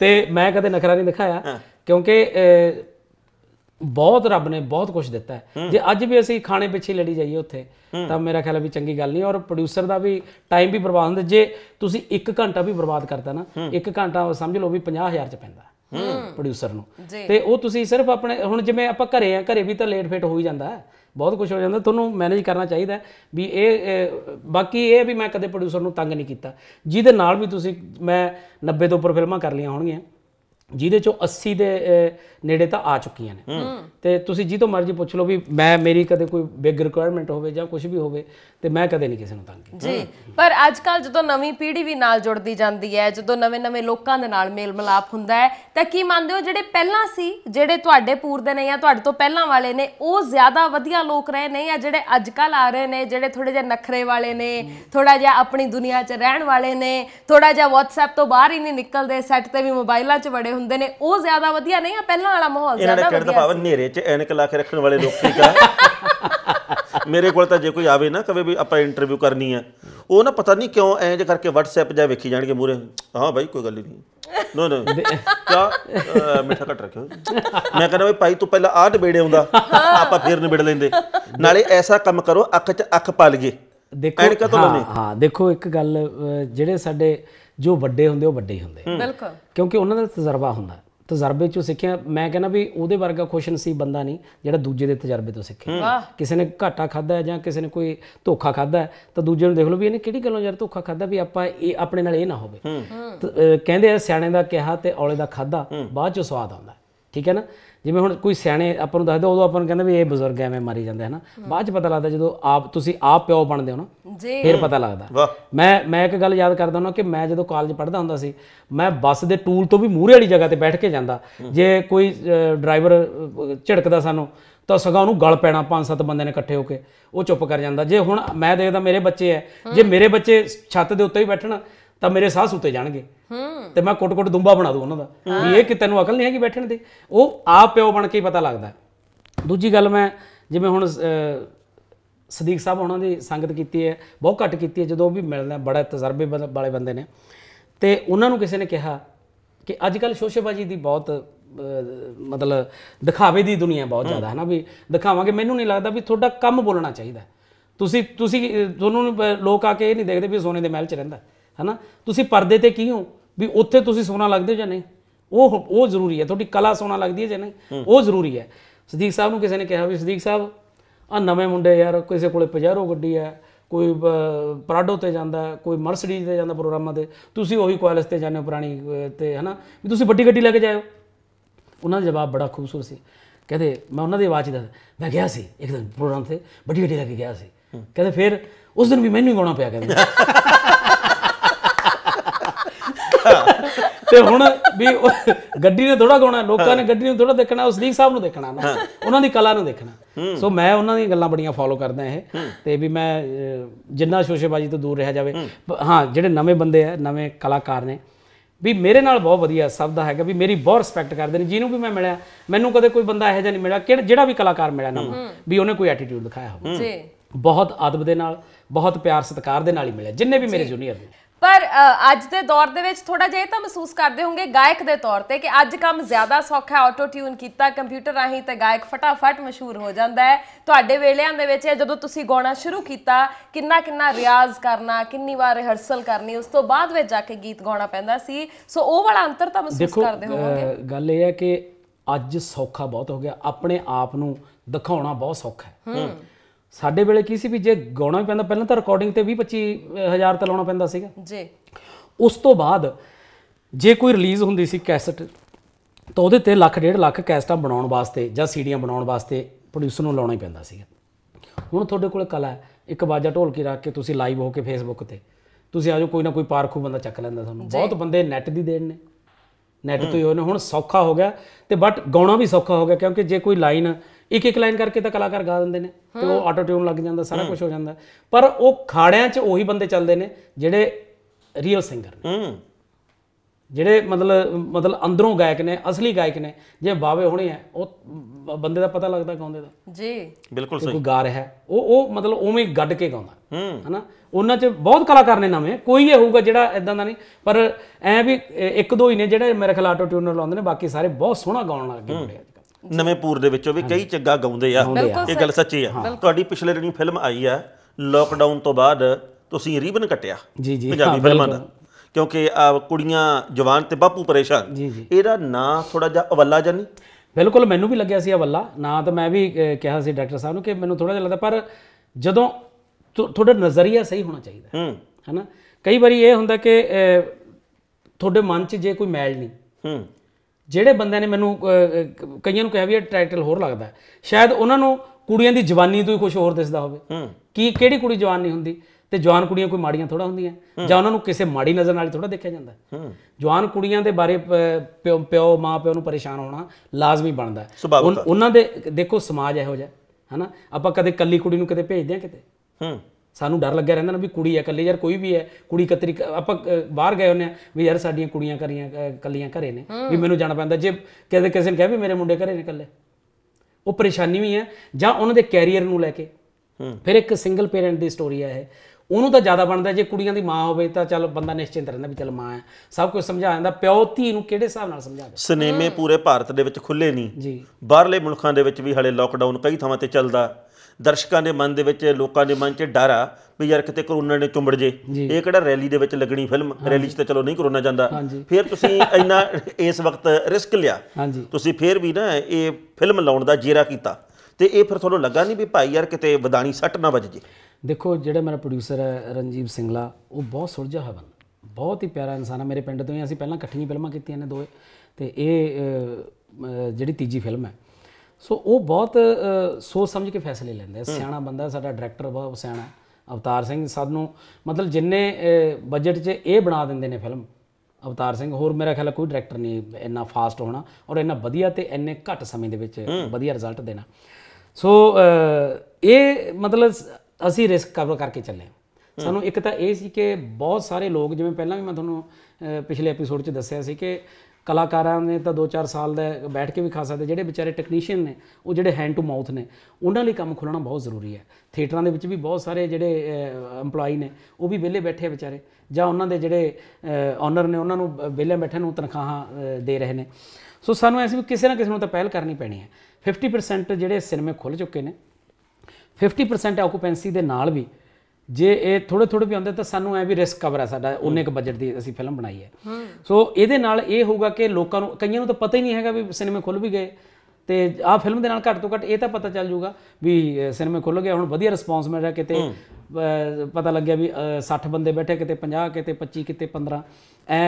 ਤੇ ਮੈਂ ਕਦੇ ਨਖਰਾ ਨਹੀਂ ਦਿਖਾਇਆ ਕਿਉਂਕਿ ਬਹੁਤ ਰੱਬ ਨੇ ਬਹੁਤ ਕੁਝ ਦਿੱਤਾ ਹੈ ਜੇ ਅੱਜ ਵੀ ਅਸੀਂ ਖਾਣੇ ਪਿੱਛੇ ਲੜੀ ਜਾਈਏ ਉੱਥੇ ਤਾਂ ਮੇਰਾ ਖਿਆਲ ਹੈ ਵੀ ਚੰਗੀ ਗੱਲ ਨਹੀਂ ਔਰ ਪ੍ਰੋਡਿਊਸਰ ਦਾ ਵੀ ਟਾਈਮ ਵੀ ਬਰਬਾਦ ਹੁੰਦਾ ਜੇ ਤੁਸੀਂ 1 ਘੰਟਾ ਵੀ ਬਰਬਾਦ ਕਰਤਾ ਨਾ 1 ਘੰਟਾ ਸਮਝ ਲਓ ਵੀ 50000 ਚ ਪੈਂਦਾ ਪ੍ਰੋਡਿਊਸਰ ਨੂੰ ਤੇ ਉਹ ਤੁਸੀਂ ਸਿਰਫ ਆਪਣੇ ਹੁਣ ਜਿਵੇਂ ਆਪਾਂ ਘਰੇ ਆ ਘਰੇ ਵੀ ਤਾਂ ਲੇਟ ਫੇਟ ਹੋ ਹੀ ਜਾਂਦਾ ਹੈ ਬਹੁਤ ਕੁਝ ਹੋ ਜਾਂਦਾ ਤੁਹਾਨੂੰ ਮੈਨੇਜ ਕਰਨਾ ਚਾਹੀਦਾ ਵੀ ਇਹ ਬਾਕੀ ਇਹ ਵੀ ਮੈਂ ਕਦੇ ਪ੍ਰੋਡਿਊਸਰ ਨੂੰ ਤੰਗ ਨਹੀਂ ਕੀਤਾ ਜਿਹਦੇ ਨਾਲ ਵੀ ਤੁਸੀਂ ਮੈਂ 90 ਤੋਂ ਉੱਪਰ ਫਿਲਮਾਂ ਕਰ ਲਈਆਂ ਹੋਣਗੀਆਂ ਜਿਹਦੇ ਚੋਂ 80 ਦੇ ਨੇੜੇ ਤਾਂ ਆ ਚੁੱਕੀਆਂ ਨੇ ਤੇ ਤੁਸੀਂ ਜੀ ਤੋਂ ਮਰਜ਼ੀ ਪੁੱਛ ਲਓ ਵੀ ਮੈਂ ਮੇਰੀ ਕਦੇ ਕੋਈ ਬਿਗ ਰਿਕੁਆਇਰਮੈਂਟ ਹੋਵੇ ਜਾਂ ਕੁਝ ਵੀ ਹੋਵੇ ਤੇ ਮੈਂ ਕਦੇ ਨਹੀਂ ਕਿਸੇ ਨੂੰ ਤੰਗ ਕੀਤਾ ਜੀ ਪਰ ਅੱਜ ਕੱਲ ਜਦੋਂ ਨਵੀਂ ਪੀੜ੍ਹੀ ਵੀ ਨਾਲ ਜੁੜਦੀ ਜਾਂਦੀ ਹੈ ਜਦੋਂ ਨਵੇਂ-ਨਵੇਂ ਲੋਕਾਂ ਦੇ ਨਾਲ ਮੇਲ ਮਲਾਪ ਹੁੰਦਾ ਹੈ ਤਾਂ ਕੀ ਮੰਨਦੇ ਹੋ ਜਿਹੜੇ ਪਹਿਲਾਂ ਸੀ ਜਿਹੜੇ ਤੁਹਾਡੇ ਪੂਰਦੇ ਨੇ ਜਾਂ ਤੁਹਾਡੇ ਤੋਂ ਪਹਿਲਾਂ ਵਾਲੇ ਨੇ ਉਹ ਜ਼ਿਆਦਾ ਵਧੀਆ ਲੋਕ ਰਹੇ ਨੇ ਜਾਂ ਜਿਹੜੇ ਅੱਜ ਕੱਲ ਆ ਰਹੇ ਨੇ ਜਿਹੜੇ ਥੋੜੇ ਜਿਹਾ ਨਖਰੇ ਵਾਲੇ ਨੇ ਥੋੜਾ ਜਿਹਾ ਆਪਣੀ ਦੁਨੀਆ 'ਚ ਰਹਿਣ ਵਾਲੇ ਨੇ ਥੋੜਾ ਜਿਹਾ WhatsApp ਤੋਂ ਬਾਹਰ ਹੀ ਨਹੀਂ ਨਿਕਲਦੇ ਸੈੱਟ ਤੇ ਵੀ ਮੋਬਾਈਲਾਂ 'ਚ ਵੜੇ ਹੁੰਦੇ ਨੇ ਉਹ ਜ਼ਿਆਦਾ ਵਧੀਆ ਨਹੀਂ ਆ ਪਹਿਲਾਂ ਵਾਲਾ ਮਾਹੌਲ ਜ਼ਿਆਦਾ ਇਹਨਾਂ ਨੇ ਕਹਿਣ ਦਾ ਭਾਵ ਨੇਰੇ 'ਚ ਐਨਕ ਲਾ ਕੇ ਰੱਖਣ ਵਾਲੇ ਲੋਕ ਠੀਕ ਆ ਮੇਰੇ ਕੋਲ ਤਾਂ ਜੇ ਕੋਈ ਆਵੇ ਨਾ ਕਵੇ ਵੀ ਆਪਾਂ ਇੰਟਰਵਿਊ ਕਰਨੀ ਆ ਉਹ ਨਾ ਪਤਾ ਨਹੀਂ ਕਿਉਂ ਐਂ ਜੇ ਕਰਕੇ WhatsApp ਜਾਂ ਵੇਖੀ ਜਾਣਗੇ ਮੂਰੇ ਹਾਂ ਬਾਈ ਕੋਈ ਗੱਲ ਨਹੀਂ ਨੋ ਨੋ ਕਾ ਮਿੱਠਾ ਘਟ ਰੱਖਿਓ ਮੈਂ ਕਹਿੰਦਾ ਵੀ ਭਾਈ ਤੂੰ ਪਹਿਲਾਂ ਆਹ ਡਬੇੜੇ ਆਉਂਦਾ ਆਪਾਂ ਫੇਰ ਨਿਬੜ ਲੈਂਦੇ ਨਾਲੇ ਐਸਾ ਕੰਮ ਕਰੋ ਅੱਖ 'ਚ ਅੱਖ ਪਾ ਲਈਏ ਦੇਖੋ ਨਹੀਂ ਹਾਂ ਦੇਖੋ ਇੱਕ ਗੱਲ ਜਿਹੜੇ ਸਾਡੇ ਜੋ ਵੱਡੇ ਹੁੰਦੇ ਉਹ ਵੱਡੇ ਹੁੰਦੇ ਬਿਲਕੁਲ ਕਿਉਂਕਿ ਉਹਨਾਂ ਦਾ ਤਜਰਬਾ ਹੁੰਦਾ ਤਜਰਬੇ ਚੋਂ ਸਿੱਖਿਆ ਮੈਂ ਕਹਿੰਦਾ ਵੀ ਉਹਦੇ ਵਰਗਾ ਖੁਸ਼ ਨਸੀਬ ਬੰਦਾ ਨਹੀਂ ਜਿਹੜਾ ਦੂਜੇ ਦੇ ਤਜਰਬੇ ਤੋਂ ਸਿੱਖੇ ਕਿਸੇ ਨੇ ਘਾਟਾ ਖਾਦਾ ਜਾਂ ਕਿਸੇ ਨੇ ਕੋਈ ਧੋਖਾ ਖਾਦਾ ਤਾਂ ਦੂਜੇ ਨੂੰ ਦੇਖ ਲਓ ਵੀ ਇਹਨੇ ਕਿਹੜੀ ਗੱਲੋਂ ਯਾਰ ਧੋਖਾ ਖਾਦਾ ਵੀ ਆਪਾਂ ਇਹ ਆਪਣੇ ਨਾਲ ਇਹ ਨਾ ਹੋਵੇ ਕਹਿੰਦੇ ਆ ਸਿਆਣੇ ਦਾ ਕਿਹਾ ਤੇ ਔਲੇ ਦਾ ਖਾਦਾ ਬਾਅਦ ਚੋਂ ਸਵਾਦ ਆਉਂਦਾ ਠੀਕ ਹੈ ਨਾ ਜਿਵੇਂ ਹੁਣ ਕੋਈ ਸਿਆਣੇ ਆਪਾਂ ਨੂੰ ਦੱਸਦਾ ਉਦੋਂ ਆਪਾਂ ਨੂੰ ਕਹਿੰਦੇ ਵੀ ਇਹ ਬਜ਼ੁਰਗ ਐਵੇਂ ਮਾਰੀ ਜਾਂਦੇ ਹਨਾ ਬਾਅਦ ਚ ਪਤਾ ਲੱਗਦਾ ਜਦੋਂ ਆਪ ਤੁਸੀਂ ਆਪ ਪਿਓ ਬਣਦੇ ਹੋ ਨਾ ਫਿਰ ਪਤਾ ਲੱਗਦਾ ਮੈਂ ਮੈਂ ਇੱਕ ਗੱਲ ਯਾਦ ਕਰਦਾ ਹਾਂ ਕਿ ਮੈਂ ਜਦੋਂ ਕਾਲਜ ਪੜ੍ਹਦਾ ਹੁੰਦਾ ਸੀ ਮੈਂ ਬੱਸ ਦੇ ਟੂਲ ਤੋਂ ਵੀ ਮੂਹਰੇ ਵਾਲੀ ਜਗ੍ਹਾ ਤੇ ਬੈਠ ਕੇ ਜਾਂਦਾ ਜੇ ਕੋਈ ਡਰਾਈਵਰ ਝਿੜਕਦਾ ਸਾਨੂੰ ਤਾਂ ਸਗਾ ਉਹਨੂੰ ਗਲ ਪੈਣਾ ਪੰਜ ਸੱਤ ਬੰਦੇ ਨੇ ਇਕੱਠੇ ਹੋ ਕੇ ਉਹ ਚੁੱਪ ਕਰ ਜਾਂਦਾ ਜੇ ਹੁਣ ਮੈਂ ਦੇਖਦਾ ਮੇਰੇ ਬੱਚੇ ਐ ਜੇ ਮੇਰੇ ਬੱਚੇ ਛੱਤ ਦੇ ਉੱਤੇ ਹੀ ਬੈਠਣ ਤਾਂ ਮੇਰੇ ਸਾਹ ਸੁੱਤੇ ਜਾਣਗੇ ਹੂੰ ਤੇ ਮੈਂ ਕੋਟ-ਕੋਟ ਦੁੰਬਾ ਬਣਾ ਦੂੰ ਉਹਨਾਂ ਦਾ ਵੀ ਇਹ ਕਿ ਤੈਨੂੰ ਅਕਲ ਨਹੀਂ ਹੈਗੀ ਬੈਠਣ ਦੀ ਉਹ ਆਪ ਪਿਓ ਬਣ ਕੇ ਹੀ ਪਤਾ ਲੱਗਦਾ ਦੂਜੀ ਗੱਲ ਮੈਂ ਜਿਵੇਂ ਹੁਣ ਸਦੀਕ ਸਾਹਿਬ ਉਹਨਾਂ ਦੀ ਸੰਗਤ ਕੀਤੀ ਹੈ ਬਹੁਤ ਘੱਟ ਕੀਤੀ ਹੈ ਜਦੋਂ ਵੀ ਮਿਲਦੇ ਬੜਾ ਤਜਰਬੇ ਵਾਲੇ ਬੰਦੇ ਨੇ ਤੇ ਉਹਨਾਂ ਨੂੰ ਕਿਸੇ ਨੇ ਕਿਹਾ ਕਿ ਅੱਜ ਕੱਲ ਸ਼ੋਸ਼ੇਬਾਜੀ ਦੀ ਬਹੁਤ ਮਤਲਬ ਦਿਖਾਵੇ ਦੀ ਦੁਨੀਆ ਬਹੁਤ ਜ਼ਿਆਦਾ ਹੈ ਨਾ ਵੀ ਦਿਖਾਵਾਂਗੇ ਮੈਨੂੰ ਨਹੀਂ ਲੱਗਦਾ ਵੀ ਤੁਹਾਡਾ ਕੰਮ ਬੋਲਣਾ ਚਾਹੀਦਾ ਤੁਸੀਂ ਤੁਸੀਂ ਤੁਹਾਨੂੰ ਲੋਕ ਆ ਕੇ ਇਹ ਨਹੀਂ ਦੇਖਦੇ ਵੀ ਸੋਨੇ ਦੇ ਮਹਿਲ 'ਚ ਰਹਿੰਦਾ ਹਨਾ ਤੁਸੀਂ ਪਰਦੇ ਤੇ ਕੀ ਹੋ ਵੀ ਉੱਥੇ ਤੁਸੀਂ ਸੋਨਾ ਲੱਗਦੇ ਹੋ ਜਾਂ ਨਹੀਂ ਉਹ ਉਹ ਜ਼ਰੂਰੀ ਹੈ ਤੁਹਾਡੀ ਕਲਾ ਸੋਨਾ ਲੱਗਦੀ ਹੈ ਜਾਂ ਨਹੀਂ ਉਹ ਜ਼ਰੂਰੀ ਹੈ ਸਦੀਕ ਸਾਹਿਬ ਨੂੰ ਕਿਸੇ ਨੇ ਕਿਹਾ ਵੀ ਸਦੀਕ ਸਾਹਿਬ ਆ ਨਵੇਂ ਮੁੰਡੇ ਯਾਰ ਕਿਸੇ ਕੋਲੇ ਪਜਾਰੋ ਗੱਡੀ ਹੈ ਕੋਈ ਪ੍ਰਾਡੋ ਤੇ ਜਾਂਦਾ ਕੋਈ ਮਰਸੀਡੀਜ਼ ਤੇ ਜਾਂਦਾ ਪ੍ਰੋਗਰਾਮਾਂ ਤੇ ਤੁਸੀਂ ਉਹੀ ਕੁਆਲਸ ਤੇ ਜਾਂਦੇ ਹੋ ਪੁਰਾਣੀ ਤੇ ਹਨਾ ਵੀ ਤੁਸੀਂ ਵੱਡੀ ਗੱਡੀ ਲੈ ਕੇ ਜਾਇਓ ਉਹਨਾਂ ਦਾ ਜਵਾਬ ਬੜਾ ਖੂਬਸੂਰਤ ਸੀ ਕਹਿੰਦੇ ਮੈਂ ਉਹਨਾਂ ਦੀ ਆਵਾਜ਼ ਦੱਸ ਮੈਂ ਗਿਆ ਸੀ ਇੱਕ ਦਿਨ ਪ੍ਰੋਗਰਾਮ ਤੇ ਵੱਡੀ ਗੱਡੀ ਲੈ ਕੇ ਗਿਆ ਸੀ ਕਹਿੰਦੇ ਫਿਰ ਉਸ ਦਿਨ ਵੀ ਮੈਨੂੰ ਹੀ ਗਾਉਣਾ ਪਿਆ ਕਹਿੰਦੇ [LAUGHS] ਤੇ ਹੁਣ ਵੀ ਗੱਡੀ ਨੇ ਥੋੜਾ ਗਾਉਣਾ ਲੋਕਾਂ ਨੇ ਗੱਡੀ ਨੂੰ ਥੋੜਾ ਦੇਖਣਾ ਉਸ ਲੀਗ ਸਾਹਿਬ ਨੂੰ ਦੇਖਣਾ ਨਾ ਉਹਨਾਂ ਦੀ ਕਲਾ ਨੂੰ ਦੇਖਣਾ ਸੋ ਮੈਂ ਉਹਨਾਂ ਦੀਆਂ ਗੱਲਾਂ ਬੜੀਆਂ ਫੋਲੋ ਕਰਦਾ ਇਹ ਤੇ ਵੀ ਮੈਂ ਜਿੰਨਾ ਸ਼ੋਸ਼ੇਬਾਜ਼ੀ ਤੋਂ ਦੂਰ ਰਿਹਾ ਜਾਵੇ ਹਾਂ ਜਿਹੜੇ ਨਵੇਂ ਬੰਦੇ ਆ ਨਵੇਂ ਕਲਾਕਾਰ ਨੇ ਵੀ ਮੇਰੇ ਨਾਲ ਬਹੁਤ ਵਧੀਆ ਸਭ ਦਾ ਹੈਗਾ ਵੀ ਮੇਰੀ ਬਹੁਤ ਰਿਸਪੈਕਟ ਕਰਦੇ ਨੇ ਜਿਹਨੂੰ ਵੀ ਮੈਂ ਮਿਲਿਆ ਮੈਨੂੰ ਕਦੇ ਕੋਈ ਬੰਦਾ ਇਹੋ ਜਿਹਾ ਨਹੀਂ ਮਿਲਿਆ ਕਿਹੜਾ ਜਿਹੜਾ ਵੀ ਕਲਾਕਾਰ ਮਿਲਿਆ ਨਾ ਵੀ ਉਹਨੇ ਕੋਈ ਐਟੀਟਿਊਡ ਦਿਖਾਇਆ ਹੋਵੇ ਜੀ ਬਹੁਤ ਆਦਬ ਦੇ ਨਾਲ ਬਹੁਤ ਪਿਆਰ ਸਤਿਕਾਰ ਦੇ ਨਾਲ ਹੀ ਮਿਲਿਆ ਜਿੰਨੇ ਵੀ ਮੇਰੇ ਜੂਨੀਅਰ ਨੇ ਪਰ ਅੱਜ ਦੇ ਦੌਰ ਦੇ ਵਿੱਚ ਥੋੜਾ ਜਿਹਾ ਤਾਂ ਮਹਿਸੂਸ ਕਰਦੇ ਹੋਗੇ ਗਾਇਕ ਦੇ ਤੌਰ ਤੇ ਕਿ ਅੱਜ ਕੰਮ ਜ਼ਿਆਦਾ ਸੌਖਾ ਆਟੋ ਟਿਊਨ ਕੀਤਾ ਕੰਪਿਊਟਰ ਰਾਹੀਂ ਤੇ ਗਾਇਕ ਫਟਾਫਟ ਮਸ਼ਹੂਰ ਹੋ ਜਾਂਦਾ ਹੈ ਤੁਹਾਡੇ ਵੇਲਿਆਂ ਦੇ ਵਿੱਚ ਜਦੋਂ ਤੁਸੀਂ ਗਾਉਣਾ ਸ਼ੁਰੂ ਕੀਤਾ ਕਿੰਨਾ ਕਿੰਨਾ ਰਿਆਜ਼ ਕਰਨਾ ਕਿੰਨੀ ਵਾਰ ਰਿਹਰਸਲ ਕਰਨੀ ਉਸ ਤੋਂ ਬਾਅਦ ਵਿੱਚ ਜਾ ਕੇ ਗੀਤ ਗਾਉਣਾ ਪੈਂਦਾ ਸੀ ਸੋ ਉਹ ਵਾਲਾ ਅੰਤਰ ਤਾਂ ਮਹਿਸੂਸ ਕਰਦੇ ਹੋਵੋਗੇ ਗੱਲ ਇਹ ਹੈ ਕਿ ਅੱਜ ਸੌਖਾ ਬਹੁਤ ਹੋ ਗਿਆ ਆਪਣੇ ਆਪ ਨੂੰ ਦਿਖਾਉਣਾ ਬਹੁਤ ਸੌਖਾ ਹੈ ਸਾਡੇ ਵੇਲੇ ਕੀ ਸੀ ਵੀ ਜੇ ਗਾਉਣਾ ਹੀ ਪੈਂਦਾ ਪਹਿਲਾਂ ਤਾਂ ਰਿਕਾਰਡਿੰਗ ਤੇ 20 25000 ਤਾਂ ਲਾਉਣਾ ਪੈਂਦਾ ਸੀਗਾ ਜੀ ਉਸ ਤੋਂ ਬਾਅਦ ਜੇ ਕੋਈ ਰਿਲੀਜ਼ ਹੁੰਦੀ ਸੀ ਕੈਸਟ ਤਾਂ ਉਹਦੇ ਤੇ ਲੱਖ ਡੇਢ ਲੱਖ ਕੈਸਟਾਂ ਬਣਾਉਣ ਵਾਸਤੇ ਜਾਂ ਸੀਡੀਆਂ ਬਣਾਉਣ ਵਾਸਤੇ ਪ੍ਰੋਡਿਊਸਰ ਨੂੰ ਲਾਉਣਾ ਹੀ ਪੈਂਦਾ ਸੀਗਾ ਹੁਣ ਤੁਹਾਡੇ ਕੋਲ ਕਲਾ ਹੈ ਇੱਕ ਬਾਜਾ ਢੋਲਕੀ ਰੱਖ ਕੇ ਤੁਸੀਂ ਲਾਈਵ ਹੋ ਕੇ ਫੇਸਬੁੱਕ ਤੇ ਤੁਸੀਂ ਆਜੋ ਕੋਈ ਨਾ ਕੋਈ ਪਾਰਖੂ ਬੰਦਾ ਚੱਕ ਲੈਂਦਾ ਤੁਹਾਨੂੰ ਬਹੁਤ ਬੰਦੇ ਨੈਟ ਦੀ ਦੇਣ ਨੇ ਨੈਟ ਤੋਂ ਹੀ ਹੋਣੇ ਹੁਣ ਸੌਖਾ ਹੋ ਗਿਆ ਤੇ ਬਟ ਗਾਉਣਾ ਵੀ ਸੌਖਾ ਹੋ ਗਿਆ ਕਿਉਂਕਿ ਜੇ ਕੋਈ ਲਾਈਨ ਇੱਕ ਇੱਕ ਲਾਈਨ ਕਰਕੇ ਤਾਂ ਕਲਾਕਾਰ ਗਾ ਦਿੰਦੇ ਨੇ ਤੇ ਉਹ ਆਟੋ ਟਿਊਨ ਲੱਗ ਜਾਂਦਾ ਸਾਰਾ ਕੁਝ ਹੋ ਜਾਂਦਾ ਪਰ ਉਹ ਖਾੜਿਆਂ 'ਚ ਉਹੀ ਬੰਦੇ ਚੱਲਦੇ ਨੇ ਜਿਹੜੇ ਰੀਅਲ ਸਿੰਗਰ ਨੇ ਜਿਹੜੇ ਮਤਲਬ ਮਤਲਬ ਅੰਦਰੋਂ ਗਾਇਕ ਨੇ ਅਸਲੀ ਗਾਇਕ ਨੇ ਜੇ ਬਾਵੇ ਹੋਣੇ ਆ ਉਹ ਬੰਦੇ ਦਾ ਪਤਾ ਲੱਗਦਾ ਗਾਉਂਦੇ ਦਾ ਜੀ ਬਿਲਕੁਲ ਸਹੀ ਕੋਈ ਗਾ ਰਿਹਾ ਉਹ ਉਹ ਮਤਲਬ ਉਵੇਂ ਗੱਡ ਕੇ ਗਾਉਂਦਾ ਹਨਾ ਉਹਨਾਂ 'ਚ ਬਹੁਤ ਕਲਾਕਾਰ ਨੇ ਨਵੇਂ ਕੋਈ ਇਹ ਹੋਊਗਾ ਜਿਹੜਾ ਇਦਾਂ ਦਾ ਨਹੀਂ ਪਰ ਐ ਵੀ ਇੱਕ ਦੋ ਹੀ ਨੇ ਜਿਹੜੇ ਮੇਰੇ ਖਿਆਲ ਆਟੋ ਟਿਊਨਰ ਲਾਉਂਦੇ ਨੇ ਬਾਕੀ ਸਾਰੇ ਬਹੁਤ ਸੋਹਣਾ ਗਾਉਣ ਲੱਗ ਗਏ ਆ ਨਵੇਂ ਪੂਰ ਦੇ ਵਿੱਚੋਂ ਵੀ ਕਈ ਚੱਗਾ ਗਾਉਂਦੇ ਆ ਇਹ ਗੱਲ ਸੱਚੀ ਆ ਤੁਹਾਡੀ ਪਿਛਲੇ ਜਿਹੜੀ ਫਿਲਮ ਆਈ ਆ ਲੋਕਡਾਊਨ ਤੋਂ ਬਾਅਦ ਤੁਸੀਂ ਰੀਬਨ ਕਟਿਆ ਜੀ ਜੀ ਪੰਜਾਬੀ ਫਿਲਮਾਂ ਦਾ ਕਿਉਂਕਿ ਆ ਕੁੜੀਆਂ ਜਵਾਨ ਤੇ ਬਾਪੂ ਪਰੇਸ਼ਾਨ ਇਹਦਾ ਨਾਂ ਥੋੜਾ ਜਿਹਾ ਅਵੱਲਾ ਜਾਂ ਨਹੀਂ ਬਿਲਕੁਲ ਮੈਨੂੰ ਵੀ ਲੱਗਿਆ ਸੀ ਅਵੱਲਾ ਨਾਂ ਤਾਂ ਮੈਂ ਵੀ ਕਿਹਾ ਸੀ ਡਾਕਟਰ ਸਾਹਿਬ ਨੂੰ ਕਿ ਮੈਨੂੰ ਥੋੜਾ ਜਿਹਾ ਲੱਗਦਾ ਪਰ ਜਦੋਂ ਤੁਹਾਡਾ ਨਜ਼ਰੀਆ ਸਹੀ ਹੋਣਾ ਚਾਹੀਦਾ ਹੈ ਹੈਨਾ ਕਈ ਵਾਰੀ ਇਹ ਹੁੰਦਾ ਕਿ ਤੁਹਾਡੇ ਮਨ 'ਚ ਜੇ ਕੋਈ ਮੈਲ ਨਹੀਂ ਹੂੰ ਜਿਹੜੇ ਬੰਦਿਆਂ ਨੇ ਮੈਨੂੰ ਕਈਆਂ ਨੂੰ ਕਿਹਾ ਵੀ ਇਹ ਟਾਈਟਲ ਹੋਰ ਲੱਗਦਾ ਸ਼ਾਇਦ ਉਹਨਾਂ ਨੂੰ ਕੁੜੀਆਂ ਦੀ ਜਵਾਨੀ ਤੋਂ ਹੀ ਕੁਝ ਹੋਰ ਦਿਸਦਾ ਹੋਵੇ ਕੀ ਕਿਹੜੀ ਕੁੜੀ ਜਵਾਨ ਨਹੀਂ ਹੁੰਦੀ ਤੇ ਜਵਾਨ ਕੁੜੀਆਂ ਕੋਈ ਮਾੜੀਆਂ ਥੋੜਾ ਹੁੰਦੀਆਂ ਜਾਂ ਉਹਨਾਂ ਨੂੰ ਕਿਸੇ ਮਾੜੀ ਨਜ਼ਰ ਨਾਲ ਥੋੜਾ ਦੇਖਿਆ ਜਾਂਦਾ ਜਵਾਨ ਕੁੜੀਆਂ ਦੇ ਬਾਰੇ ਪਿਓ ਪਿਓ ਮਾਂ ਪਿਓ ਨੂੰ ਪਰੇਸ਼ਾਨ ਹੋਣਾ ਲਾਜ਼ਮੀ ਬਣਦਾ ਉਹਨਾਂ ਦੇ ਦੇਖੋ ਸਮਾਜ ਇਹੋ ਜਿਹਾ ਹਨਾ ਆਪਾਂ ਕਦੇ ਕੱਲੀ ਕੁੜੀ ਨੂੰ ਕਦੇ ਭੇਜਦੇ ਆ ਕਿਤੇ ਹੂੰ ਸਾਨੂੰ ਡਰ ਲੱਗਿਆ ਰਹਿੰਦਾ ਨਾ ਵੀ ਕੁੜੀ ਹੈ ਇਕੱਲੀ ਯਾਰ ਕੋਈ ਵੀ ਹੈ ਕੁੜੀ ਕਤਰੀ ਆਪਾਂ ਬਾਹਰ ਗਏ ਹੁੰਨੇ ਆ ਵੀ ਯਾਰ ਸਾਡੀਆਂ ਕੁੜੀਆਂ ਕਰੀਆਂ ਇਕੱਲੀਆਂ ਘਰੇ ਨੇ ਵੀ ਮੈਨੂੰ ਜਾਣਾ ਪੈਂਦਾ ਜੇ ਕਿਸੇ ਕਿਸੇ ਨੇ ਕਹੇ ਵੀ ਮੇਰੇ ਮੁੰਡੇ ਘਰੇ ਨੇ ਇਕੱਲੇ ਉਹ ਪਰੇਸ਼ਾਨੀ ਵੀ ਹੈ ਜਾਂ ਉਹਨਾਂ ਦੇ ਕੈਰੀਅਰ ਨੂੰ ਲੈ ਕੇ ਫਿਰ ਇੱਕ ਸਿੰਗਲ ਪੇਰੈਂਟ ਦੀ ਸਟੋਰੀ ਆ ਇਹ ਉਹਨੂੰ ਤਾਂ ਜ਼ਿਆਦਾ ਬਣਦਾ ਜੇ ਕੁੜੀਆਂ ਦੀ ਮਾਂ ਹੋਵੇ ਤਾਂ ਚੱਲ ਬੰਦਾ ਨਿਸ਼ਚਿੰਤ ਰਹਿੰਦਾ ਵੀ ਚੱਲ ਮਾਂ ਹੈ ਸਭ ਕੁਝ ਸਮਝਾ ਜਾਂਦਾ ਪਿਓ ਧੀ ਨੂੰ ਕਿਹੜੇ ਹਿਸਾਬ ਨਾਲ ਸਮਝਾਵੇ ਸਿਨੇਮੇ ਪੂਰੇ ਭਾਰਤ ਦੇ ਵਿੱਚ ਖੁੱਲੇ ਨਹੀਂ ਜੀ ਬਾਹਰਲੇ ਮੁਲਕਾਂ ਦੇ ਵਿੱਚ ਵੀ ਹਲੇ ਲਾਕਡਾਊਨ ਕਈ ਥਾਵਾਂ ਤੇ ਚੱਲਦਾ ਦਰਸ਼ਕਾਂ ਦੇ ਮਨ ਦੇ ਵਿੱਚ ਲੋਕਾਂ ਦੇ ਮਨ 'ਚ ਡਰ ਆ ਵੀ ਯਾਰ ਕਿਤੇ ਕਰੋਨਾ ਨੇ ਚੁੰਬੜ ਜੇ ਇਹ ਕਿਹੜਾ ਰੈਲੀ ਦੇ ਵਿੱਚ ਲੱਗਣੀ ਫਿਲਮ ਰੈਲੀ 'ਚ ਤਾਂ ਚਲੋ ਨਹੀਂ ਕਰੋਨਾ ਜਾਂਦਾ ਫਿਰ ਤੁਸੀਂ ਇੰਨਾ ਇਸ ਵਕਤ ਰਿਸਕ ਲਿਆ ਤੁਸੀਂ ਫਿਰ ਵੀ ਨਾ ਇਹ ਫਿਲਮ ਲਾਉਣ ਦਾ ਜੇਰਾ ਕੀਤਾ ਤੇ ਇਹ ਫਿਰ ਤੁਹਾਨੂੰ ਲੱਗਾ ਨਹੀਂ ਵੀ ਭਾਈ ਯਾਰ ਕਿਤੇ ਵਿਦਾਨੀ ਸੱਟ ਨਾ ਵੱਜ ਜੇ ਦੇਖੋ ਜਿਹੜਾ ਮੇਰਾ ਪ੍ਰੋਡਿਊਸਰ ਹੈ ਰਣਜੀਤ ਸਿੰਘਲਾ ਉਹ ਬਹੁਤ ਸੁਲਝਾ ਹਵਨ ਬਹੁਤ ਹੀ ਪਿਆਰਾ ਇਨਸਾਨ ਹੈ ਮੇਰੇ ਪਿੰਡ ਤੋਂ ਹੀ ਅਸੀਂ ਪਹਿਲਾਂ ਇਕੱਠੀਆਂ ਫਿਲਮਾਂ ਕੀਤੀਆਂ ਨੇ ਦੋਏ ਤੇ ਇਹ ਜਿਹੜੀ ਤੀਜੀ ਫਿਲਮ ਹੈ ਸੋ ਉਹ ਬਹੁਤ ਸੋਚ ਸਮਝ ਕੇ ਫੈਸਲੇ ਲੈਂਦਾ ਹੈ ਸਿਆਣਾ ਬੰਦਾ ਸਾਡਾ ਡਾਇਰੈਕਟਰ ਬਹੁਤ ਸਿਆਣਾ ਅਵਤਾਰ ਸਿੰਘ ਸਾਨੂੰ ਮਤਲਬ ਜਿੰਨੇ ਬਜਟ 'ਚ ਇਹ ਬਣਾ ਦਿੰਦੇ ਨੇ ਫਿਲਮ ਅਵਤਾਰ ਸਿੰਘ ਹੋਰ ਮੇਰਾ ਖਿਆਲ ਕੋਈ ਡਾਇਰੈਕਟਰ ਨਹੀਂ ਇੰਨਾ ਫਾਸਟ ਹੋਣਾ ਔਰ ਇੰਨਾ ਵਧੀਆ ਤੇ ਇੰਨੇ ਘੱਟ ਸਮੇਂ ਦੇ ਵਿੱਚ ਵਧੀਆ ਰਿਜ਼ਲਟ ਦੇਣਾ ਸੋ ਇਹ ਮਤਲਬ ਅਸੀਂ ਰਿਸਕ ਕਵਰ ਕਰਕੇ ਚੱਲੇ ਸਾਨੂੰ ਇੱਕ ਤਾਂ ਇਹ ਸੀ ਕਿ ਬਹੁਤ ਸਾਰੇ ਲੋਕ ਜਿਵੇਂ ਪਹਿਲਾਂ ਵੀ ਮੈਂ ਤੁਹਾਨੂੰ ਪਿਛਲੇ ਐਪੀਸੋਡ 'ਚ ਦੱਸਿਆ ਸੀ ਕਿ ਕਲਾਕਾਰਾਂ ਨੇ ਤਾਂ 2-4 ਸਾਲ ਦਾ ਬੈਠ ਕੇ ਵੀ ਖਾ ਸਕਦੇ ਜਿਹੜੇ ਵਿਚਾਰੇ ਟੈਕਨੀਸ਼ੀਅਨ ਨੇ ਉਹ ਜਿਹੜੇ ਹੈਂਡ ਟੂ ਮਾਊਥ ਨੇ ਉਹਨਾਂ ਲਈ ਕੰਮ ਖੋਲਣਾ ਬਹੁਤ ਜ਼ਰੂਰੀ ਹੈ ਥੀਏਟਰਾਂ ਦੇ ਵਿੱਚ ਵੀ ਬਹੁਤ ਸਾਰੇ ਜਿਹੜੇ EMPLOYE ਨੇ ਉਹ ਵੀ ਵਿਹਲੇ ਬੈਠੇ ਵਿਚਾਰੇ ਜਾਂ ਉਹਨਾਂ ਦੇ ਜਿਹੜੇ ਓਨਰ ਨੇ ਉਹਨਾਂ ਨੂੰ ਵਿਹਲੇ ਬੈਠੇ ਨੂੰ ਤਨਖਾਹਾਂ ਦੇ ਰਹੇ ਨੇ ਸੋ ਸਾਨੂੰ ਐਸੀ ਕਿਸੇ ਨਾ ਕਿਸੇ ਨੂੰ ਤਾਂ ਪਹਿਲ ਕਰਨੀ ਪੈਣੀ ਹੈ 50% ਜਿਹੜੇ ਸਿਨੇਮੇ ਖੁੱਲ ਚੁੱਕੇ ਨੇ 50% ਆਕੂਪੈਂਸੀ ਦੇ ਨਾਲ ਵੀ ਜੇ ਇਹ ਥੋੜੇ ਥੋੜੇ ਵੀ ਆਉਂਦੇ ਤਾਂ ਸਾਨੂੰ ਐ ਵੀ ਰਿਸਕ ਕਵਰ ਆ ਸਾਡਾ ਉਹਨੇ ਕ ਬਜਟ ਦੀ ਅਸੀਂ ਫਿਲਮ ਬਣਾਈ ਹੈ ਸੋ ਇਹਦੇ ਨਾਲ ਇਹ ਹੋਊਗਾ ਕਿ ਲੋਕਾਂ ਨੂੰ ਕਈਆਂ ਨੂੰ ਤਾਂ ਪਤਾ ਹੀ ਨਹੀਂ ਹੈਗਾ ਵੀ ਸਿਨੇਮੇ ਖੁੱਲ ਵੀ ਗਏ ਤੇ ਆ ਫਿਲਮ ਦੇ ਨਾਲ ਘੱਟ ਤੋਂ ਘੱਟ ਇਹ ਤਾਂ ਪਤਾ ਚੱਲ ਜਾਊਗਾ ਵੀ ਸਿਨੇਮੇ ਖੁੱਲ ਗਏ ਹੁਣ ਵਧੀਆ ਰਿਸਪੌਂਸ ਮਿਲ ਰਿਹਾ ਕਿਤੇ ਪਤਾ ਲੱਗਿਆ ਵੀ 60 ਬੰਦੇ ਬੈਠੇ ਕਿਤੇ 50 ਕਿਤੇ 25 ਕਿਤੇ 15 ਐ